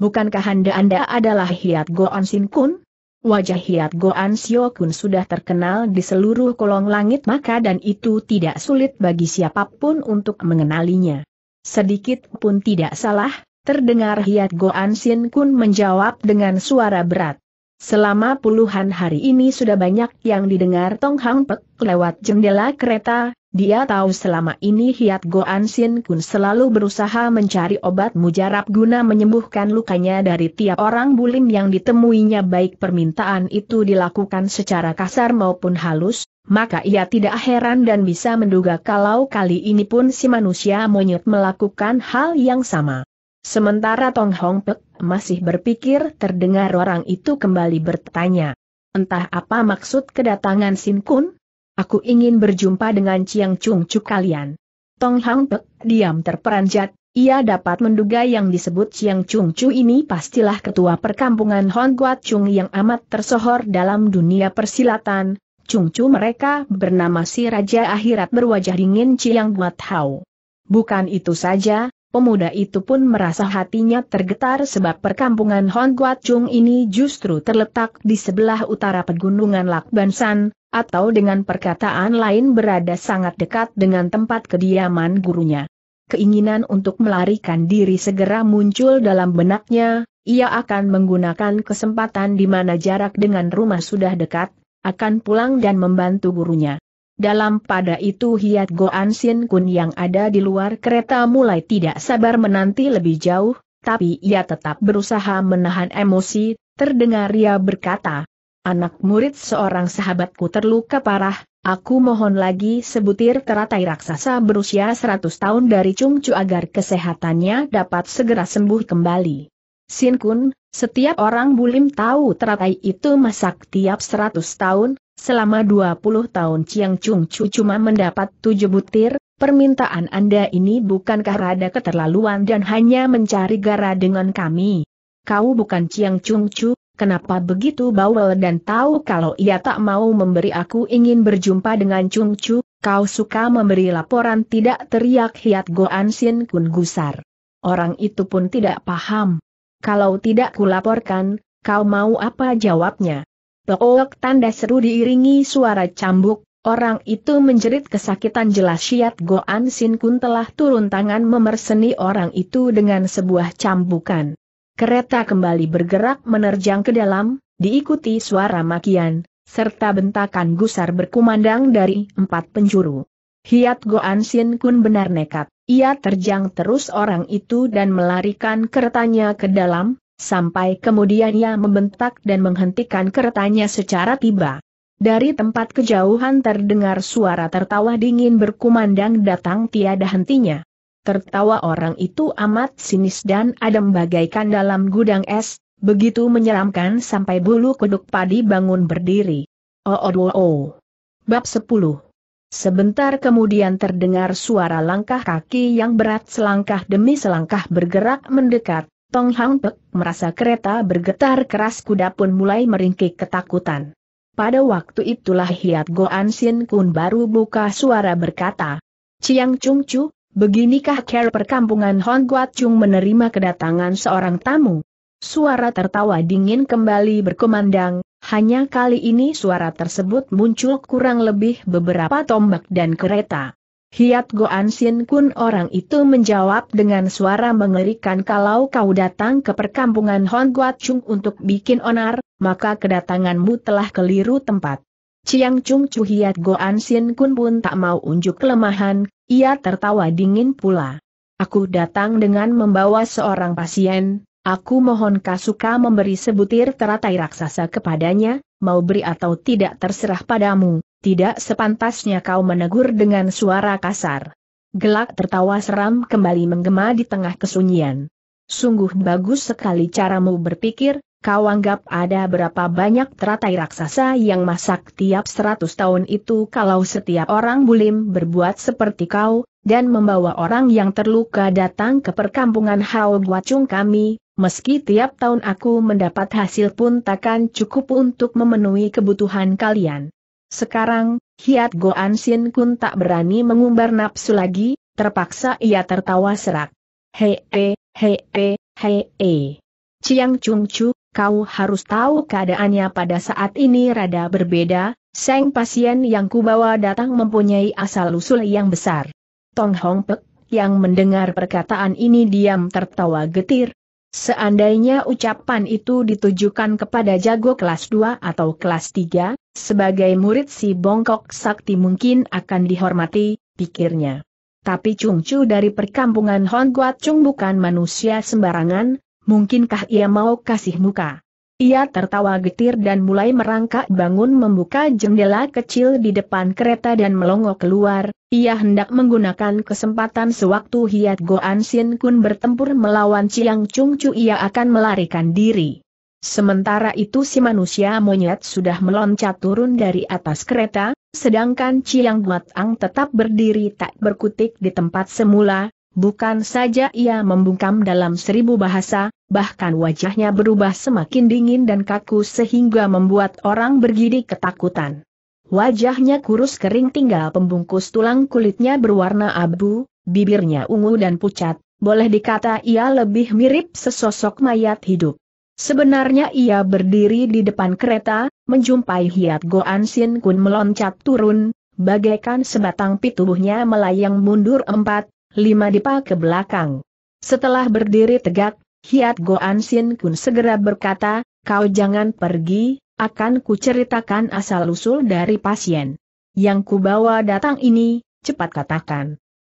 Bukankah Anda Anda adalah Hiat Goan Sin Kun? Wajah Hiat Goan Sio Kun sudah terkenal di seluruh kolong langit maka dan itu tidak sulit bagi siapapun untuk mengenalinya. Sedikit pun tidak salah, terdengar Hiat Goan Sin Kun menjawab dengan suara berat. Selama puluhan hari ini sudah banyak yang didengar Tong Hang Pek lewat jendela kereta, dia tahu selama ini Hiat Goan Sin Kun selalu berusaha mencari obat mujarab guna menyembuhkan lukanya dari tiap orang bulim yang ditemuinya baik permintaan itu dilakukan secara kasar maupun halus, maka ia tidak heran dan bisa menduga kalau kali ini pun si manusia monyet melakukan hal yang sama. Sementara Tong Hong Pek masih berpikir terdengar orang itu kembali bertanya. Entah apa maksud kedatangan Sin Kun? Aku ingin berjumpa dengan Chiang Chung Chu kalian. Tong Hong Pek diam terperanjat, ia dapat menduga yang disebut Chiang Chung Chu ini pastilah ketua perkampungan Hong Guat Chung yang amat tersohor dalam dunia persilatan, Cungcu mereka bernama si Raja Akhirat berwajah dingin cilang Buat hau. Bukan itu saja, pemuda itu pun merasa hatinya tergetar sebab perkampungan Hon Guat Chung ini justru terletak di sebelah utara pegunungan Lak Bansan, atau dengan perkataan lain berada sangat dekat dengan tempat kediaman gurunya. Keinginan untuk melarikan diri segera muncul dalam benaknya, ia akan menggunakan kesempatan di mana jarak dengan rumah sudah dekat, akan pulang dan membantu gurunya. Dalam pada itu Hiat Goan Sin Kun yang ada di luar kereta mulai tidak sabar menanti lebih jauh, tapi ia tetap berusaha menahan emosi, terdengar ia berkata, Anak murid seorang sahabatku terluka parah, aku mohon lagi sebutir teratai raksasa berusia 100 tahun dari Chu agar kesehatannya dapat segera sembuh kembali. Sin Kun, setiap orang bulim tahu teratai itu masak tiap 100 tahun, selama 20 tahun Chiang Chung Chu cuma mendapat tujuh butir, permintaan Anda ini bukankah rada keterlaluan dan hanya mencari gara dengan kami? Kau bukan Chiang Chung Chu, kenapa begitu bawel dan tahu kalau ia tak mau memberi aku ingin berjumpa dengan Chung Chu, kau suka memberi laporan tidak teriak hiat Goan Sin Kun gusar. Orang itu pun tidak paham, kalau tidak kulaporkan, kau mau apa jawabnya? Peok tanda seru diiringi suara cambuk, orang itu menjerit kesakitan jelas Syiat Goan Sin Kun telah turun tangan memerseni orang itu dengan sebuah cambukan. Kereta kembali bergerak menerjang ke dalam, diikuti suara makian, serta bentakan gusar berkumandang dari empat penjuru. Hiat Goan Sin Kun benar nekat. Ia terjang terus orang itu dan melarikan keretanya ke dalam, sampai kemudian ia membentak dan menghentikan keretanya secara tiba. Dari tempat kejauhan terdengar suara tertawa dingin berkumandang datang tiada hentinya. Tertawa orang itu amat sinis dan adem bagaikan dalam gudang es, begitu menyeramkan sampai bulu kuduk padi bangun berdiri. Oh, oh, oh, oh. Bab 10 Sebentar kemudian terdengar suara langkah kaki yang berat selangkah demi selangkah bergerak mendekat. Tong Hang Pek merasa kereta bergetar keras kuda pun mulai meringkik ketakutan. Pada waktu itulah Hiat Go An Sin Kun baru buka suara berkata, Ciang Chung Chu, beginikah care perkampungan Hong Guat Chung menerima kedatangan seorang tamu? Suara tertawa dingin kembali berkumandang, hanya kali ini suara tersebut muncul kurang lebih beberapa tombak dan kereta. Hiat Goan Sin Kun orang itu menjawab dengan suara mengerikan kalau kau datang ke perkampungan Hon Guat Chung untuk bikin onar, maka kedatanganmu telah keliru tempat. Chiang Chung Chu Hiat Goan Sin Kun pun tak mau unjuk kelemahan, ia tertawa dingin pula. Aku datang dengan membawa seorang pasien, Aku mohon Kasuka memberi sebutir teratai raksasa kepadanya, mau beri atau tidak terserah padamu, tidak sepantasnya kau menegur dengan suara kasar. Gelak tertawa seram kembali menggema di tengah kesunyian. Sungguh bagus sekali caramu berpikir, Kau anggap ada berapa banyak teratai raksasa yang masak tiap seratus tahun itu kalau setiap orang bulim berbuat seperti kau, dan membawa orang yang terluka datang ke perkampungan Hao Guacung kami, meski tiap tahun aku mendapat hasil pun takkan cukup untuk memenuhi kebutuhan kalian. Sekarang, Hiat Goan Sin Kun tak berani mengumbar nafsu lagi, terpaksa ia tertawa serak. Hei, hei, hei, hei, hei. Chiang Chung Chu, kau harus tahu keadaannya pada saat ini rada berbeda, Seng pasien yang kubawa datang mempunyai asal-usul yang besar. Tong Hong Pek, yang mendengar perkataan ini diam tertawa getir. Seandainya ucapan itu ditujukan kepada jago kelas 2 atau kelas 3, sebagai murid si Bongkok Sakti mungkin akan dihormati, pikirnya. Tapi Chung Chu dari perkampungan Hong Guat Chung bukan manusia sembarangan, mungkinkah ia mau kasih muka? Ia tertawa getir dan mulai merangkak bangun membuka jendela kecil di depan kereta dan melongo keluar, ia hendak menggunakan kesempatan sewaktu Hiat Goan Sin Kun bertempur melawan Chiang Chung Chu ia akan melarikan diri. Sementara itu si manusia monyet sudah meloncat turun dari atas kereta, sedangkan Chiang Buat Ang tetap berdiri tak berkutik di tempat semula, Bukan saja ia membungkam dalam seribu bahasa, bahkan wajahnya berubah semakin dingin dan kaku sehingga membuat orang bergiri ketakutan. Wajahnya kurus kering tinggal pembungkus tulang kulitnya berwarna abu, bibirnya ungu dan pucat, boleh dikata ia lebih mirip sesosok mayat hidup. Sebenarnya ia berdiri di depan kereta, menjumpai Hiat Goan Sin Kun meloncat turun, bagaikan sebatang pitubuhnya melayang mundur empat, lima dipa ke belakang. Setelah berdiri tegak, Hiat Goan Sin Kun segera berkata, kau jangan pergi, akan kuceritakan asal-usul dari pasien. Yang kubawa datang ini, cepat katakan.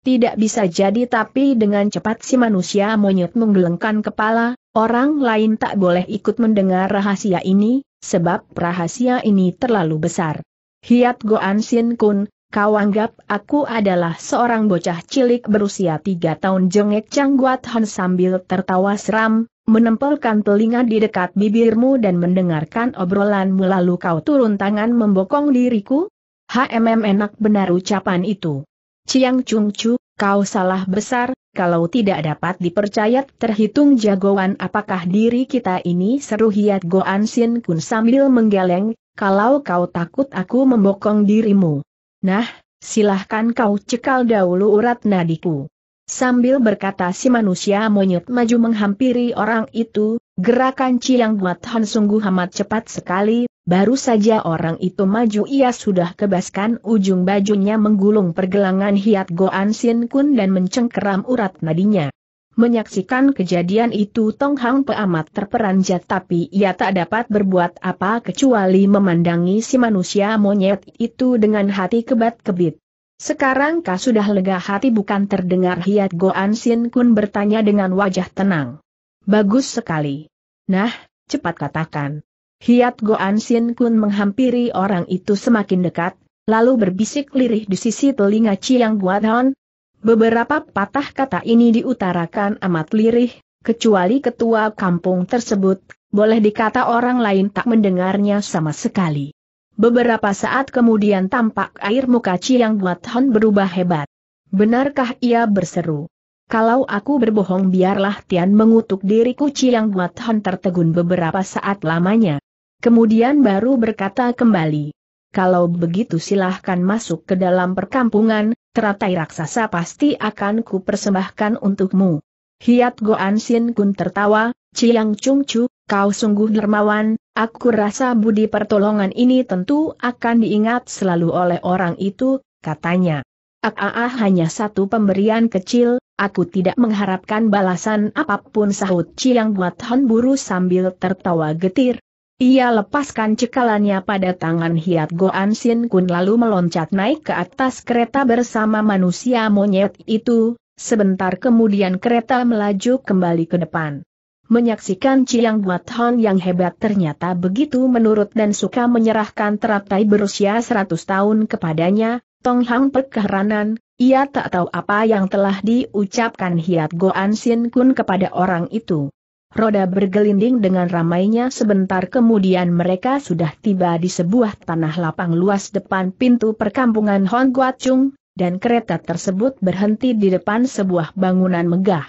Tidak bisa jadi tapi dengan cepat si manusia monyet menggelengkan kepala, orang lain tak boleh ikut mendengar rahasia ini, sebab rahasia ini terlalu besar. Hiat Goan Sin Kun, Kau anggap aku adalah seorang bocah cilik berusia tiga tahun jengek cangguat Han sambil tertawa seram, menempelkan telinga di dekat bibirmu dan mendengarkan obrolanmu lalu kau turun tangan membokong diriku? HMM enak benar ucapan itu. Ciang Chung Chu, kau salah besar, kalau tidak dapat dipercaya terhitung jagoan apakah diri kita ini seru hiat Goan Sin Kun sambil menggeleng, kalau kau takut aku membokong dirimu. Nah, silahkan kau cekal dahulu urat nadiku. Sambil berkata si manusia monyet maju menghampiri orang itu, gerakan Ciang Buat Han sungguh amat cepat sekali, baru saja orang itu maju ia sudah kebaskan ujung bajunya menggulung pergelangan hiat Goan Sin Kun dan mencengkeram urat nadinya. Menyaksikan kejadian itu Tong Hang Pe terperanjat tapi ia tak dapat berbuat apa kecuali memandangi si manusia monyet itu dengan hati kebat-kebit. Sekarang kah sudah lega hati bukan terdengar Hiat Goan Sin Kun bertanya dengan wajah tenang. Bagus sekali. Nah, cepat katakan. Hiat Goan Sin Kun menghampiri orang itu semakin dekat, lalu berbisik lirih di sisi telinga Chiang Guadhan, Beberapa patah kata ini diutarakan amat lirih, kecuali ketua kampung tersebut, boleh dikata orang lain tak mendengarnya sama sekali. Beberapa saat kemudian tampak air muka Chiang Buat Hon berubah hebat. Benarkah ia berseru? Kalau aku berbohong biarlah Tian mengutuk diriku Chiang Buat Hon tertegun beberapa saat lamanya. Kemudian baru berkata kembali. Kalau begitu silahkan masuk ke dalam perkampungan, teratai raksasa pasti akan kupersembahkan untukmu. Hiat Goan Sin Kun tertawa, Ciang Chung Chu, kau sungguh dermawan, aku rasa budi pertolongan ini tentu akan diingat selalu oleh orang itu, katanya. -a ah, ah, ah, hanya satu pemberian kecil, aku tidak mengharapkan balasan apapun sahut Ciang Buat Hon buru sambil tertawa getir, ia lepaskan cekalannya pada tangan Hiat Goan Sin Kun lalu meloncat naik ke atas kereta bersama manusia monyet itu, sebentar kemudian kereta melaju kembali ke depan. Menyaksikan Chiang Buat Hon yang hebat ternyata begitu menurut dan suka menyerahkan teratai berusia 100 tahun kepadanya, Tong Hang Pek keheranan, ia tak tahu apa yang telah diucapkan Hiat Goan Sin Kun kepada orang itu. Roda bergelinding dengan ramainya sebentar kemudian mereka sudah tiba di sebuah tanah lapang luas depan pintu perkampungan Hong Guachung, dan kereta tersebut berhenti di depan sebuah bangunan megah.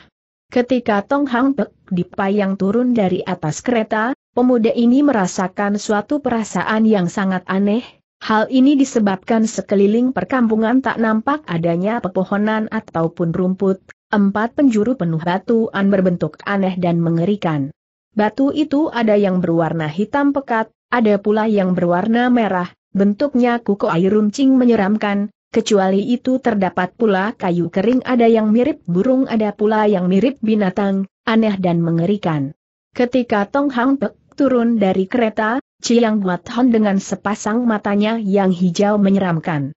Ketika Tong Hang Pek dipayang turun dari atas kereta, pemuda ini merasakan suatu perasaan yang sangat aneh, Hal ini disebabkan sekeliling perkampungan tak nampak adanya pepohonan ataupun rumput, Empat penjuru penuh batu batuan berbentuk aneh dan mengerikan. Batu itu ada yang berwarna hitam pekat, ada pula yang berwarna merah, bentuknya kuku air runcing menyeramkan, kecuali itu terdapat pula kayu kering ada yang mirip burung ada pula yang mirip binatang, aneh dan mengerikan. Ketika Tong Hang Pek turun dari kereta, Chiang Buat Hon dengan sepasang matanya yang hijau menyeramkan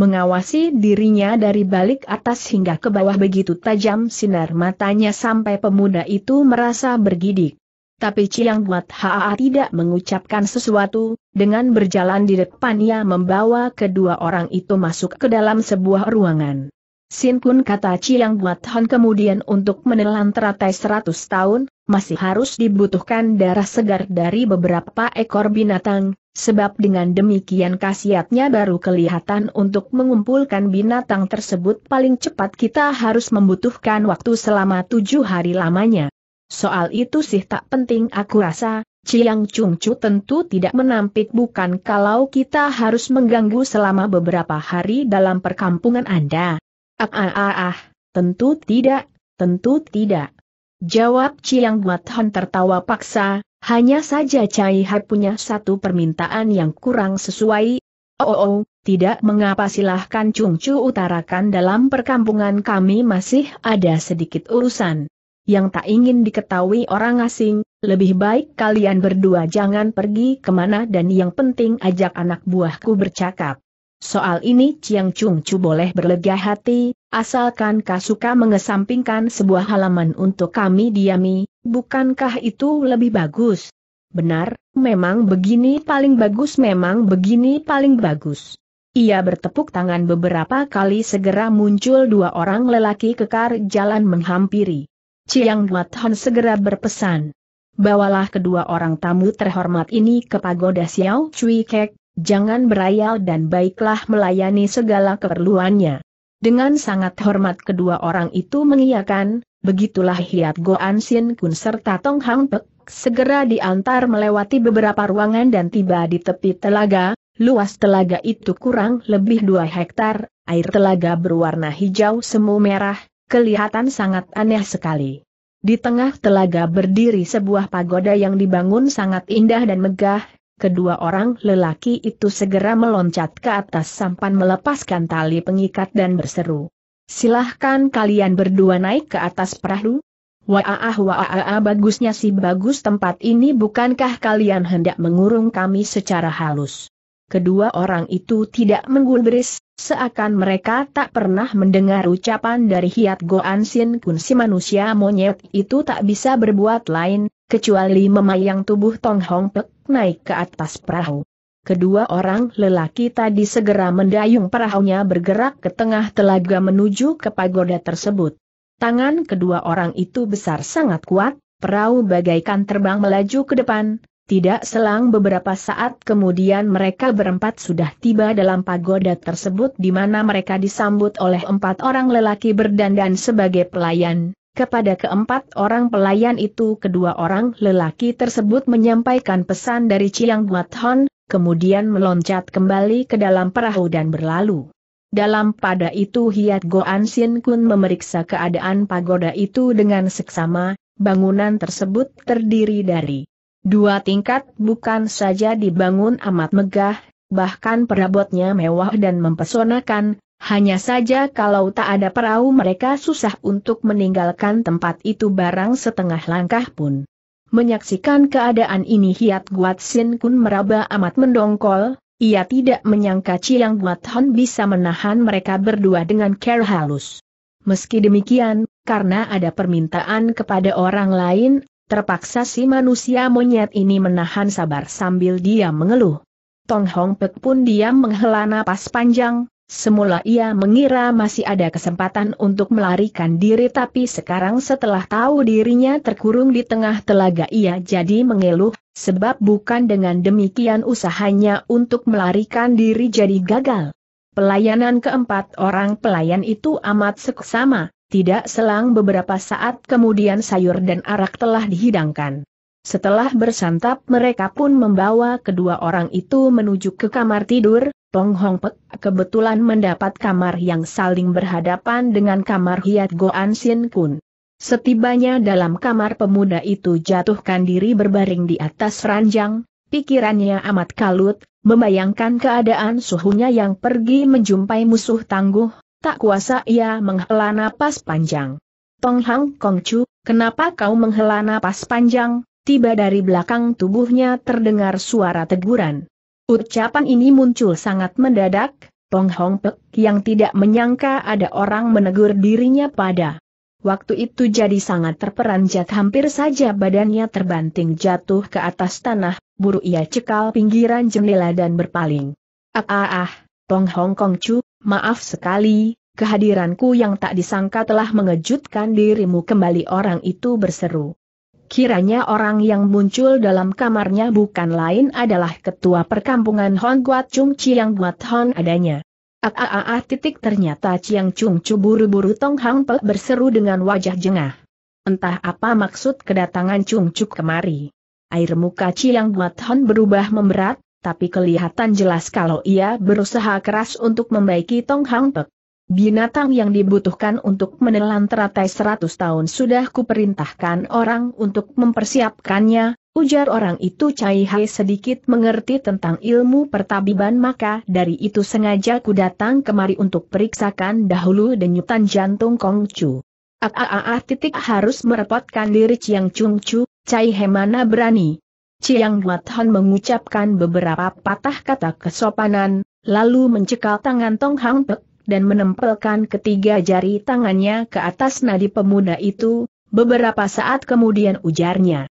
mengawasi dirinya dari balik atas hingga ke bawah begitu tajam sinar matanya sampai pemuda itu merasa bergidik. Tapi Chiang Buat Haa tidak mengucapkan sesuatu, dengan berjalan di depan ia membawa kedua orang itu masuk ke dalam sebuah ruangan. Sin Kun kata Chiang Buat Han kemudian untuk menelan teratai seratus tahun, masih harus dibutuhkan darah segar dari beberapa ekor binatang, sebab dengan demikian khasiatnya baru kelihatan untuk mengumpulkan binatang tersebut paling cepat kita harus membutuhkan waktu selama tujuh hari lamanya. Soal itu sih tak penting aku rasa, Ciang Chu tentu tidak menampik bukan kalau kita harus mengganggu selama beberapa hari dalam perkampungan Anda. Ah ah ah, ah tentu tidak, tentu tidak. Jawab Ciang Hon tertawa paksa, hanya saja Cai Hai punya satu permintaan yang kurang sesuai. Oh, oh, oh tidak mengapa silahkan Cung Chu utarakan dalam perkampungan kami masih ada sedikit urusan. Yang tak ingin diketahui orang asing, lebih baik kalian berdua jangan pergi kemana dan yang penting ajak anak buahku bercakap. Soal ini Ciang Cung Chu boleh berlega hati, asalkan Kasuka mengesampingkan sebuah halaman untuk kami diami, Bukankah itu lebih bagus? Benar, memang begini paling bagus memang begini paling bagus. Ia bertepuk tangan beberapa kali segera muncul dua orang lelaki kekar jalan menghampiri. Chiang Hon segera berpesan. Bawalah kedua orang tamu terhormat ini ke pagoda Xiao Cui Kek, jangan berayal dan baiklah melayani segala keperluannya. Dengan sangat hormat kedua orang itu mengiyakan, Begitulah Hiat Goan Sin Kun serta Tong Hang Pek, segera diantar melewati beberapa ruangan dan tiba di tepi telaga, luas telaga itu kurang lebih 2 hektar, air telaga berwarna hijau semu merah, kelihatan sangat aneh sekali. Di tengah telaga berdiri sebuah pagoda yang dibangun sangat indah dan megah, kedua orang lelaki itu segera meloncat ke atas sampan melepaskan tali pengikat dan berseru. Silahkan kalian berdua naik ke atas perahu. Wah, ah, wah, ah, ah, bagusnya sih bagus tempat ini bukankah kalian hendak mengurung kami secara halus. Kedua orang itu tidak menggulbris, seakan mereka tak pernah mendengar ucapan dari Hiat Goan Sin Kun si manusia monyet itu tak bisa berbuat lain, kecuali memayang tubuh Tong Hong Pek naik ke atas perahu. Kedua orang lelaki tadi segera mendayung perahunya bergerak ke tengah telaga menuju ke pagoda tersebut. Tangan kedua orang itu besar sangat kuat, perahu bagaikan terbang melaju ke depan. Tidak selang beberapa saat kemudian mereka berempat sudah tiba dalam pagoda tersebut di mana mereka disambut oleh empat orang lelaki berdandan sebagai pelayan. Kepada keempat orang pelayan itu kedua orang lelaki tersebut menyampaikan pesan dari Chiang Buat Hon, kemudian meloncat kembali ke dalam perahu dan berlalu. Dalam pada itu Hiat Goan Sin Kun memeriksa keadaan pagoda itu dengan seksama, bangunan tersebut terdiri dari dua tingkat bukan saja dibangun amat megah, bahkan perabotnya mewah dan mempesonakan, hanya saja kalau tak ada perahu mereka susah untuk meninggalkan tempat itu barang setengah langkah pun. Menyaksikan keadaan ini Hiat Guat Sin Kun meraba amat mendongkol, ia tidak menyangka Chiang Guat Hon bisa menahan mereka berdua dengan care halus. Meski demikian, karena ada permintaan kepada orang lain, terpaksa si manusia monyet ini menahan sabar sambil dia mengeluh. Tong Hong Pek pun diam menghela napas panjang, Semula ia mengira masih ada kesempatan untuk melarikan diri tapi sekarang setelah tahu dirinya terkurung di tengah telaga ia jadi mengeluh, sebab bukan dengan demikian usahanya untuk melarikan diri jadi gagal. Pelayanan keempat orang pelayan itu amat seksama, tidak selang beberapa saat kemudian sayur dan arak telah dihidangkan. Setelah bersantap mereka pun membawa kedua orang itu menuju ke kamar tidur, Tong Hong Pek kebetulan mendapat kamar yang saling berhadapan dengan kamar Hiat Goan Sin Kun. Setibanya dalam kamar pemuda itu jatuhkan diri berbaring di atas ranjang, pikirannya amat kalut, membayangkan keadaan suhunya yang pergi menjumpai musuh tangguh, tak kuasa ia menghela napas panjang. Tong Hong Kong Chu, kenapa kau menghela napas panjang? tiba dari belakang tubuhnya terdengar suara teguran. Ucapan ini muncul sangat mendadak, Pong Hong Pek yang tidak menyangka ada orang menegur dirinya pada. Waktu itu jadi sangat terperanjat hampir saja badannya terbanting jatuh ke atas tanah, buru ia cekal pinggiran jendela dan berpaling. Ah ah ah, Pong Hong Kong Chu, maaf sekali, kehadiranku yang tak disangka telah mengejutkan dirimu kembali orang itu berseru. Kiranya orang yang muncul dalam kamarnya bukan lain adalah ketua perkampungan Hon Guat Chung Chiang Guat Hon adanya. Aaaa ah, ah, ah, titik ternyata Chiang Chung Chu buru-buru Tong Hang Pe berseru dengan wajah jengah. Entah apa maksud kedatangan Chung Chu kemari. Air muka Chiang Guat Hon berubah memberat, tapi kelihatan jelas kalau ia berusaha keras untuk membaiki Tong Hang Pek. Binatang yang dibutuhkan untuk menelan teratai seratus tahun sudah kuperintahkan orang untuk mempersiapkannya, ujar orang itu Cai Hai sedikit mengerti tentang ilmu pertabiban maka dari itu sengaja ku datang kemari untuk periksakan dahulu denyutan jantung Kong Kongcu. Aaah ah, ah, ah, titik harus merepotkan diri Chiang Chung Chu, Cai Hai mana berani. Chiang Han mengucapkan beberapa patah kata kesopanan, lalu mencekal tangan Tong Hang Pek dan menempelkan ketiga jari tangannya ke atas nadi pemuda itu, beberapa saat kemudian ujarnya.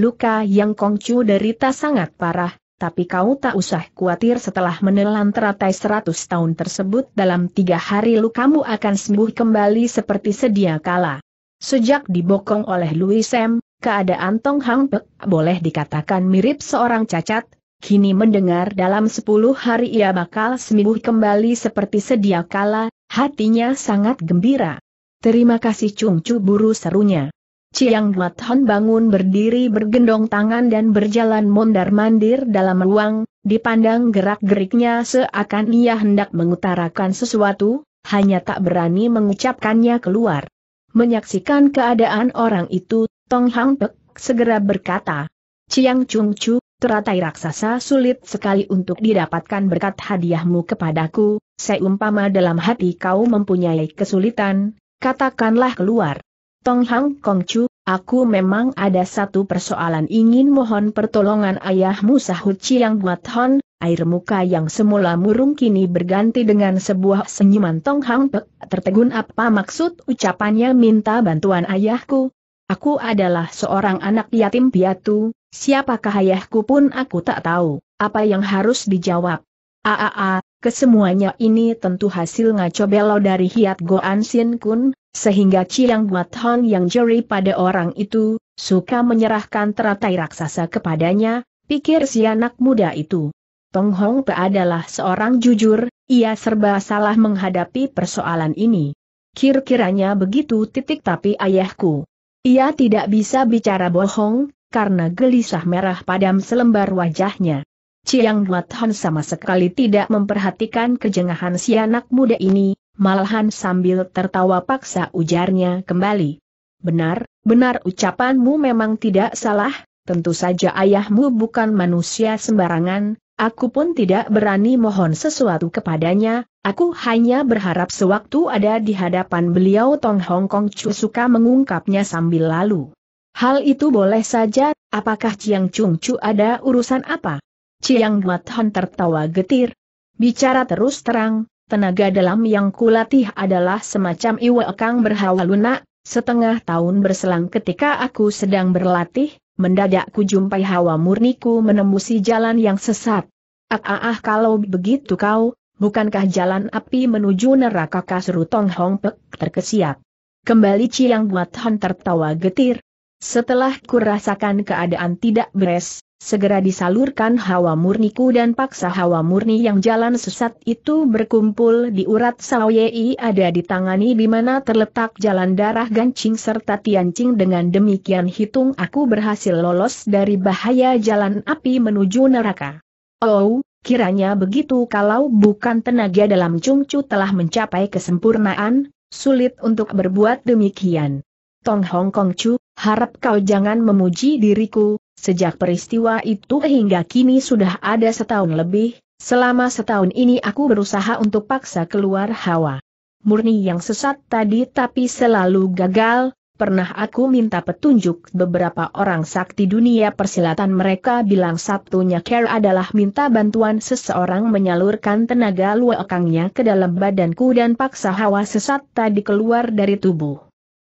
Luka yang Kongcu derita sangat parah, tapi kau tak usah khawatir setelah menelan teratai seratus tahun tersebut dalam tiga hari lukamu akan sembuh kembali seperti sedia kala. Sejak dibokong oleh Louis M., keadaan Tong Hang Pek boleh dikatakan mirip seorang cacat, kini mendengar dalam sepuluh hari ia bakal sembuh kembali seperti sedia kala, hatinya sangat gembira. Terima kasih Cung Chu buru serunya. Chiang Hon bangun berdiri bergendong tangan dan berjalan mondar-mandir dalam ruang, dipandang gerak-geriknya seakan ia hendak mengutarakan sesuatu, hanya tak berani mengucapkannya keluar. Menyaksikan keadaan orang itu, Tong Hang Pek segera berkata, Chiang Chung Chu, teratai raksasa sulit sekali untuk didapatkan berkat hadiahmu kepadaku, seumpama dalam hati kau mempunyai kesulitan, katakanlah keluar. Tong Hang Kong Chu, aku memang ada satu persoalan ingin mohon pertolongan ayahmu sahut Chiang Buat Hon, air muka yang semula murung kini berganti dengan sebuah senyuman Tong Hang Pek, tertegun apa maksud ucapannya minta bantuan ayahku. Aku adalah seorang anak yatim piatu, Siapakah ayahku pun aku tak tahu, apa yang harus dijawab. Aa, kesemuanya ini tentu hasil ngaco belo dari Hiat Goan Sin Kun, sehingga Chiang Buat Hong yang jeri pada orang itu, suka menyerahkan teratai raksasa kepadanya, pikir si anak muda itu. Tong Hong Pe adalah seorang jujur, ia serba salah menghadapi persoalan ini. Kir-kiranya begitu titik tapi ayahku. Ia tidak bisa bicara bohong, karena gelisah merah padam selembar wajahnya. Chiang Hon sama sekali tidak memperhatikan kejengahan si anak muda ini, malahan sambil tertawa paksa ujarnya kembali. Benar, benar ucapanmu memang tidak salah, tentu saja ayahmu bukan manusia sembarangan, Aku pun tidak berani mohon sesuatu kepadanya, aku hanya berharap sewaktu ada di hadapan beliau Tong Hong Kong Chu suka mengungkapnya sambil lalu Hal itu boleh saja, apakah Chiang Chung Chu ada urusan apa? Chiang Mat Han tertawa getir. Bicara terus terang, tenaga dalam yang kulatih adalah semacam iwa kang berhawa lunak, setengah tahun berselang ketika aku sedang berlatih, mendadak ku jumpai hawa murniku menembusi jalan yang sesat. Ah ah, ah kalau begitu kau, bukankah jalan api menuju neraka kasru Tong Hong Pek terkesiap? Kembali Chiang Buat Han tertawa getir, setelah kurasakan keadaan tidak beres, segera disalurkan hawa murniku dan paksa hawa murni yang jalan sesat itu berkumpul di urat sawyei ada di tangani di mana terletak jalan darah gancing serta tiancing dengan demikian hitung aku berhasil lolos dari bahaya jalan api menuju neraka. Oh, kiranya begitu kalau bukan tenaga dalam cungcu telah mencapai kesempurnaan, sulit untuk berbuat demikian. Tong Hong Kong Chu, Harap kau jangan memuji diriku, sejak peristiwa itu hingga kini sudah ada setahun lebih, selama setahun ini aku berusaha untuk paksa keluar hawa. Murni yang sesat tadi tapi selalu gagal, pernah aku minta petunjuk beberapa orang sakti dunia persilatan mereka bilang Sabtunya care adalah minta bantuan seseorang menyalurkan tenaga luakangnya ke dalam badanku dan paksa hawa sesat tadi keluar dari tubuh.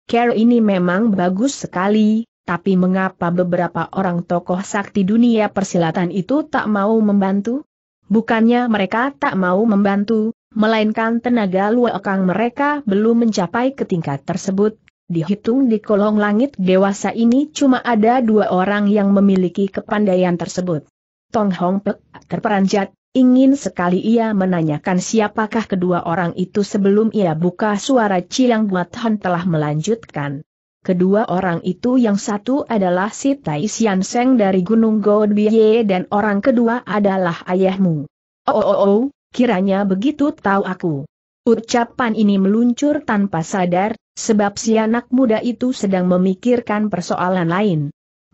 Care ini memang bagus sekali, tapi mengapa beberapa orang tokoh sakti dunia persilatan itu tak mau membantu? Bukannya mereka tak mau membantu, melainkan tenaga luakang mereka belum mencapai ke tingkat tersebut. Dihitung di kolong langit dewasa ini cuma ada dua orang yang memiliki kepandaian tersebut. Tong Hong Pek terperanjat, Ingin sekali ia menanyakan siapakah kedua orang itu sebelum ia buka suara Buat Han telah melanjutkan. Kedua orang itu yang satu adalah si Tai Sian Seng dari Gunung Godbiye dan orang kedua adalah ayahmu. Oh, oh, oh, oh kiranya begitu tahu aku. Ucapan ini meluncur tanpa sadar, sebab si anak muda itu sedang memikirkan persoalan lain.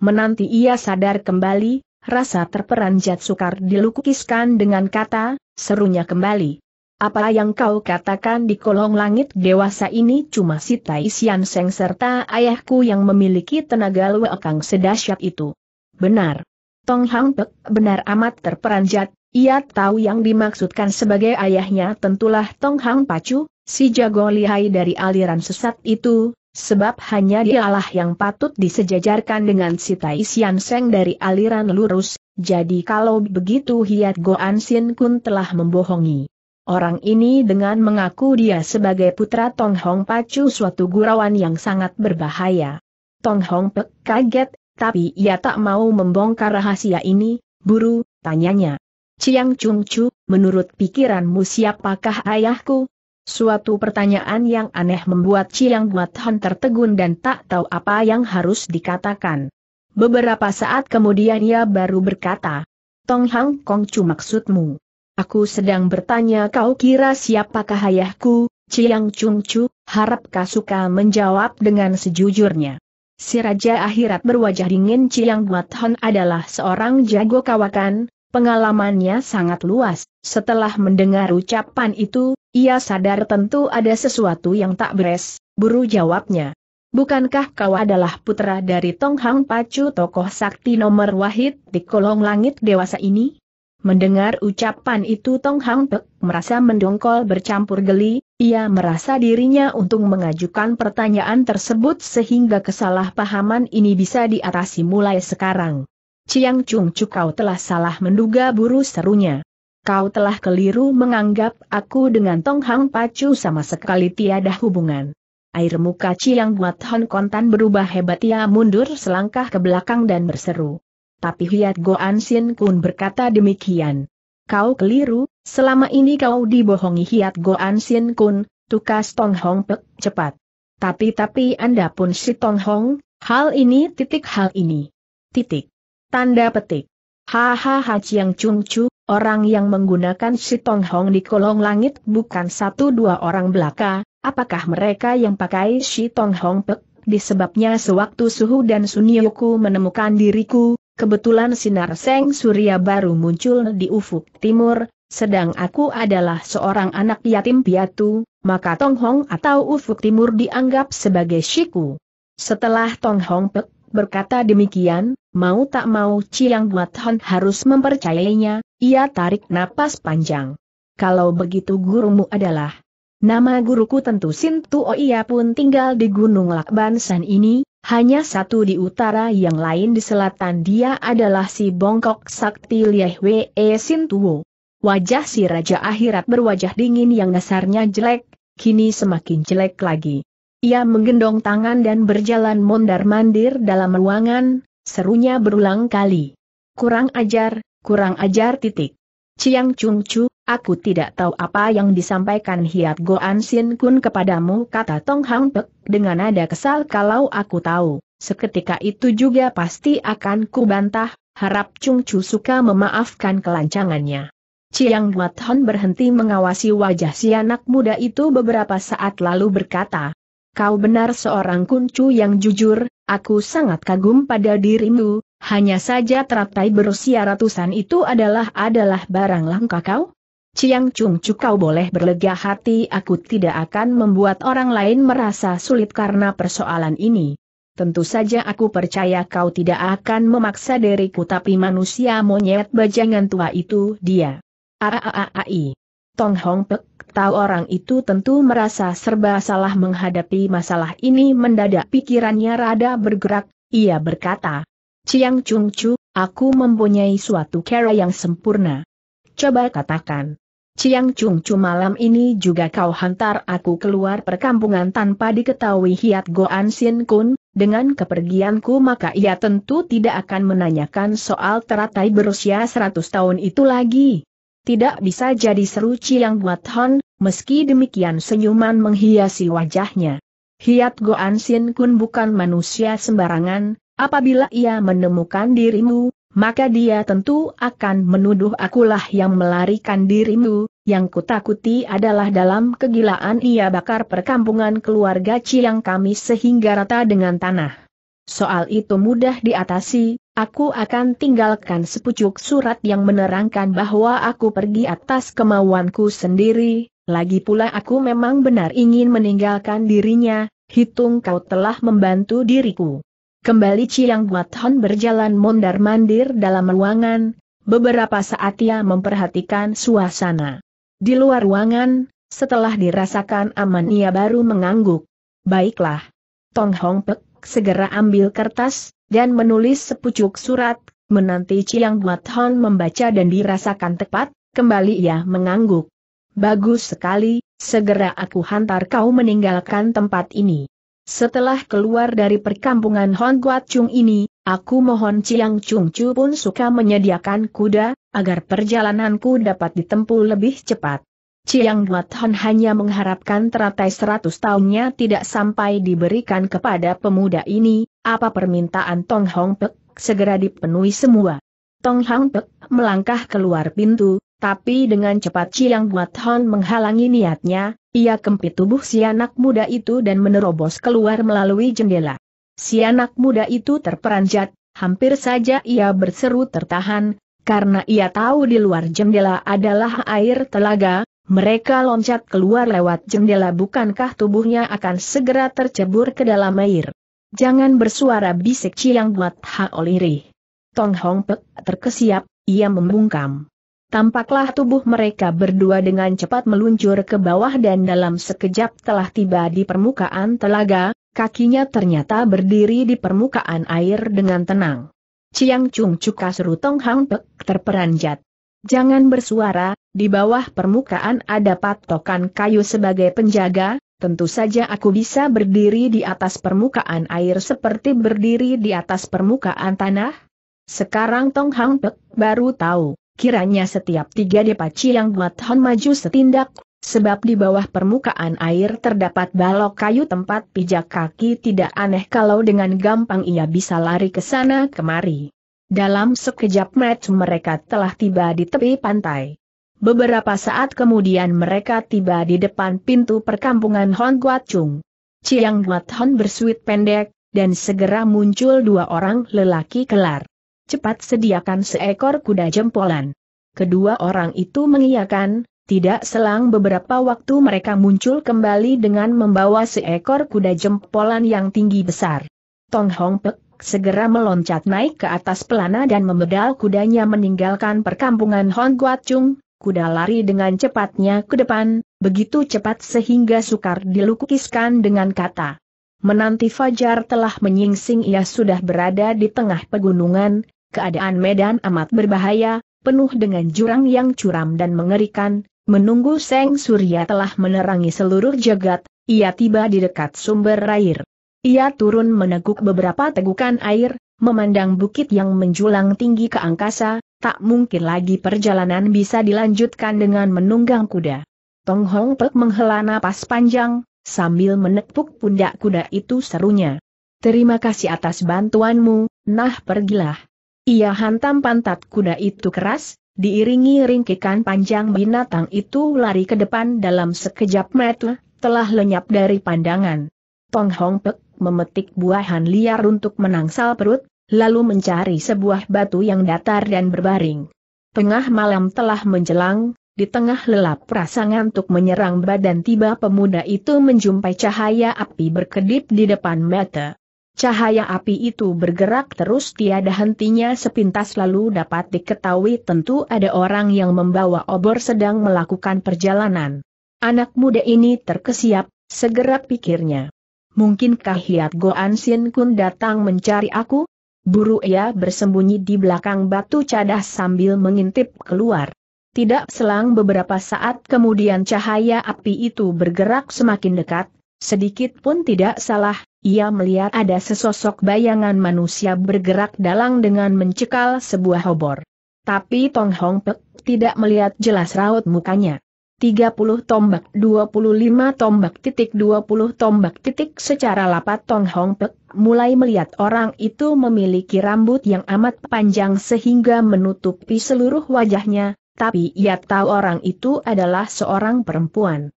Menanti ia sadar kembali, Rasa terperanjat sukar dilukiskan dengan kata, serunya kembali. Apa yang kau katakan di kolong langit dewasa ini cuma si Tai Sian Seng serta ayahku yang memiliki tenaga luekang sedasyat itu. Benar. Tong Hang Pek benar amat terperanjat, ia tahu yang dimaksudkan sebagai ayahnya tentulah Tong Hang Pacu, si jago lihai dari aliran sesat itu, Sebab hanya dialah yang patut disejajarkan dengan si Tai Sian Seng dari aliran lurus, jadi kalau begitu Hiat Goan Sin Kun telah membohongi. Orang ini dengan mengaku dia sebagai putra Tong Hong Pacu suatu gurauan yang sangat berbahaya. Tong Hong Pek kaget, tapi ia tak mau membongkar rahasia ini, buru, tanyanya. Ciang Chung Chu, menurut pikiranmu siapakah ayahku? Suatu pertanyaan yang aneh membuat Chiang Buat Han tertegun dan tak tahu apa yang harus dikatakan. Beberapa saat kemudian ia baru berkata, Tong Hang Kong Chu maksudmu. Aku sedang bertanya kau kira siapakah ayahku, Chiang Chung Chu, harapkah suka menjawab dengan sejujurnya. Si Raja Akhirat berwajah dingin Chiang Buat Han adalah seorang jago kawakan, Pengalamannya sangat luas, setelah mendengar ucapan itu, ia sadar tentu ada sesuatu yang tak beres, buru jawabnya. Bukankah kau adalah putra dari Tong Hang Pacu tokoh sakti nomor wahid di kolong langit dewasa ini? Mendengar ucapan itu Tong Hang Pek merasa mendongkol bercampur geli, ia merasa dirinya untung mengajukan pertanyaan tersebut sehingga kesalahpahaman ini bisa diatasi mulai sekarang. Ciang Chung Chu kau telah salah menduga buru serunya. Kau telah keliru menganggap aku dengan Tong Hang Pacu sama sekali tiada hubungan. Air muka Ciang Buat Hon Kontan berubah hebat ia mundur selangkah ke belakang dan berseru. Tapi Hiat An Sin Kun berkata demikian. Kau keliru, selama ini kau dibohongi Hiat An Sin Kun, tukas Tong Hong Pek, cepat. Tapi-tapi Anda pun si Tong Hong, hal ini titik hal ini. Titik. Tanda petik. Hahaha Chiang Chung Chu, orang yang menggunakan si Tong Hong di kolong langit bukan satu dua orang belaka, apakah mereka yang pakai si Tong Hong Pek? Disebabnya sewaktu Suhu dan Sunyoku menemukan diriku, kebetulan sinar Seng Surya baru muncul di ufuk timur, sedang aku adalah seorang anak yatim piatu, maka Tong Hong atau ufuk timur dianggap sebagai shiku. Setelah Tong Hong Pek berkata demikian, Mau tak mau Chiang Buathon harus mempercayainya, ia tarik napas panjang. Kalau begitu gurumu adalah Nama guruku tentu Sintu Oh ia pun tinggal di Gunung Lakban San ini, hanya satu di utara yang lain di selatan dia adalah si Bongkok Sakti Liehwe E Sintuo. Wajah si Raja Akhirat berwajah dingin yang dasarnya jelek, kini semakin jelek lagi. Ia menggendong tangan dan berjalan mondar-mandir dalam ruangan, Serunya berulang kali. Kurang ajar, kurang ajar titik. Ciang Chung Chu, aku tidak tahu apa yang disampaikan Hiat Goan Sin Kun kepadamu kata Tong Hang Pek dengan nada kesal kalau aku tahu, seketika itu juga pasti akan kubantah, harap Chung Chu suka memaafkan kelancangannya. Ciang Guat Hon berhenti mengawasi wajah si anak muda itu beberapa saat lalu berkata, Kau benar seorang kuncu yang jujur, Aku sangat kagum pada dirimu, hanya saja teratai berusia ratusan itu adalah adalah barang langka kau? Ciang Chung Chu kau boleh berlega hati aku tidak akan membuat orang lain merasa sulit karena persoalan ini. Tentu saja aku percaya kau tidak akan memaksa diriku tapi manusia monyet bajangan tua itu dia. Aaai. Tong Hong Pek tahu orang itu tentu merasa serba salah menghadapi masalah ini mendadak pikirannya rada bergerak, ia berkata, Ciang Chung Chu, aku mempunyai suatu cara yang sempurna. Coba katakan. Ciang Chung Chu malam ini juga kau hantar aku keluar perkampungan tanpa diketahui Hiat Goan Sin Kun, dengan kepergianku maka ia tentu tidak akan menanyakan soal teratai berusia 100 tahun itu lagi tidak bisa jadi seru Ciang Buat Hon, meski demikian senyuman menghiasi wajahnya. Hiat Goan Sin Kun bukan manusia sembarangan, apabila ia menemukan dirimu, maka dia tentu akan menuduh akulah yang melarikan dirimu, yang kutakuti adalah dalam kegilaan ia bakar perkampungan keluarga Ciang kami sehingga rata dengan tanah. Soal itu mudah diatasi, Aku akan tinggalkan sepucuk surat yang menerangkan bahwa aku pergi atas kemauanku sendiri, lagi pula aku memang benar ingin meninggalkan dirinya, hitung kau telah membantu diriku. Kembali Chiang Hon berjalan mondar-mandir dalam ruangan, beberapa saat ia memperhatikan suasana. Di luar ruangan, setelah dirasakan aman ia baru mengangguk. Baiklah. Tong Hong Pek segera ambil kertas, dan menulis sepucuk surat, menanti Chiang Huat Hon membaca dan dirasakan tepat, kembali ia mengangguk. Bagus sekali, segera aku hantar kau meninggalkan tempat ini. Setelah keluar dari perkampungan Hon Guat Chung ini, aku mohon Chiang Chung Chu pun suka menyediakan kuda, agar perjalananku dapat ditempuh lebih cepat. Chiang Guatan hanya mengharapkan teratai seratus tahunnya tidak sampai diberikan kepada pemuda ini, apa permintaan Tong Hong Pek, segera dipenuhi semua. Tong Hong Pek melangkah keluar pintu, tapi dengan cepat Chiang Guatan menghalangi niatnya, ia kempit tubuh si anak muda itu dan menerobos keluar melalui jendela. Si anak muda itu terperanjat, hampir saja ia berseru tertahan, karena ia tahu di luar jendela adalah air telaga, mereka loncat keluar lewat jendela bukankah tubuhnya akan segera tercebur ke dalam air. Jangan bersuara bisik Chiang Buat Hao Tong Hong Pek terkesiap, ia membungkam. Tampaklah tubuh mereka berdua dengan cepat meluncur ke bawah dan dalam sekejap telah tiba di permukaan telaga, kakinya ternyata berdiri di permukaan air dengan tenang. Ciang Chung Cuka seru Tong Hong Pek terperanjat. Jangan bersuara, di bawah permukaan ada patokan kayu sebagai penjaga, tentu saja aku bisa berdiri di atas permukaan air seperti berdiri di atas permukaan tanah. Sekarang Tong Hang Pek baru tahu, kiranya setiap tiga depaci yang buat Hon maju setindak, sebab di bawah permukaan air terdapat balok kayu tempat pijak kaki tidak aneh kalau dengan gampang ia bisa lari ke sana kemari. Dalam sekejap match mereka telah tiba di tepi pantai. Beberapa saat kemudian mereka tiba di depan pintu perkampungan Hon Guat Chung. Chiang Guat Hon bersuit pendek, dan segera muncul dua orang lelaki kelar. Cepat sediakan seekor kuda jempolan. Kedua orang itu mengiyakan, tidak selang beberapa waktu mereka muncul kembali dengan membawa seekor kuda jempolan yang tinggi besar. Tong Hong Pek segera meloncat naik ke atas pelana dan memedal kudanya meninggalkan perkampungan Hon Guat Chung, kuda lari dengan cepatnya ke depan, begitu cepat sehingga sukar dilukiskan dengan kata. Menanti Fajar telah menyingsing ia sudah berada di tengah pegunungan, keadaan medan amat berbahaya, penuh dengan jurang yang curam dan mengerikan, menunggu Seng Surya telah menerangi seluruh jagat, ia tiba di dekat sumber air. Ia turun meneguk beberapa tegukan air, memandang bukit yang menjulang tinggi ke angkasa, tak mungkin lagi perjalanan bisa dilanjutkan dengan menunggang kuda. Tong Hong Pek menghela napas panjang, sambil menepuk pundak kuda itu serunya. Terima kasih atas bantuanmu, nah pergilah. Ia hantam pantat kuda itu keras, diiringi ringkikan panjang binatang itu lari ke depan dalam sekejap mata, telah lenyap dari pandangan. Tong Hong Pek memetik buahan liar untuk menangsal perut, lalu mencari sebuah batu yang datar dan berbaring. Tengah malam telah menjelang, di tengah lelap rasa ngantuk menyerang badan tiba pemuda itu menjumpai cahaya api berkedip di depan mata. Cahaya api itu bergerak terus tiada hentinya sepintas lalu dapat diketahui tentu ada orang yang membawa obor sedang melakukan perjalanan. Anak muda ini terkesiap, segera pikirnya mungkinkah Hiat Goan Sien Kun datang mencari aku? Buru ia bersembunyi di belakang batu cadah sambil mengintip keluar. Tidak selang beberapa saat kemudian cahaya api itu bergerak semakin dekat, sedikit pun tidak salah, ia melihat ada sesosok bayangan manusia bergerak dalang dengan mencekal sebuah obor. Tapi Tong Hong Pek tidak melihat jelas raut mukanya. 30 tombak 25 tombak titik 20 tombak titik secara lapat Tong Hong Pek mulai melihat orang itu memiliki rambut yang amat panjang sehingga menutupi seluruh wajahnya, tapi ia tahu orang itu adalah seorang perempuan.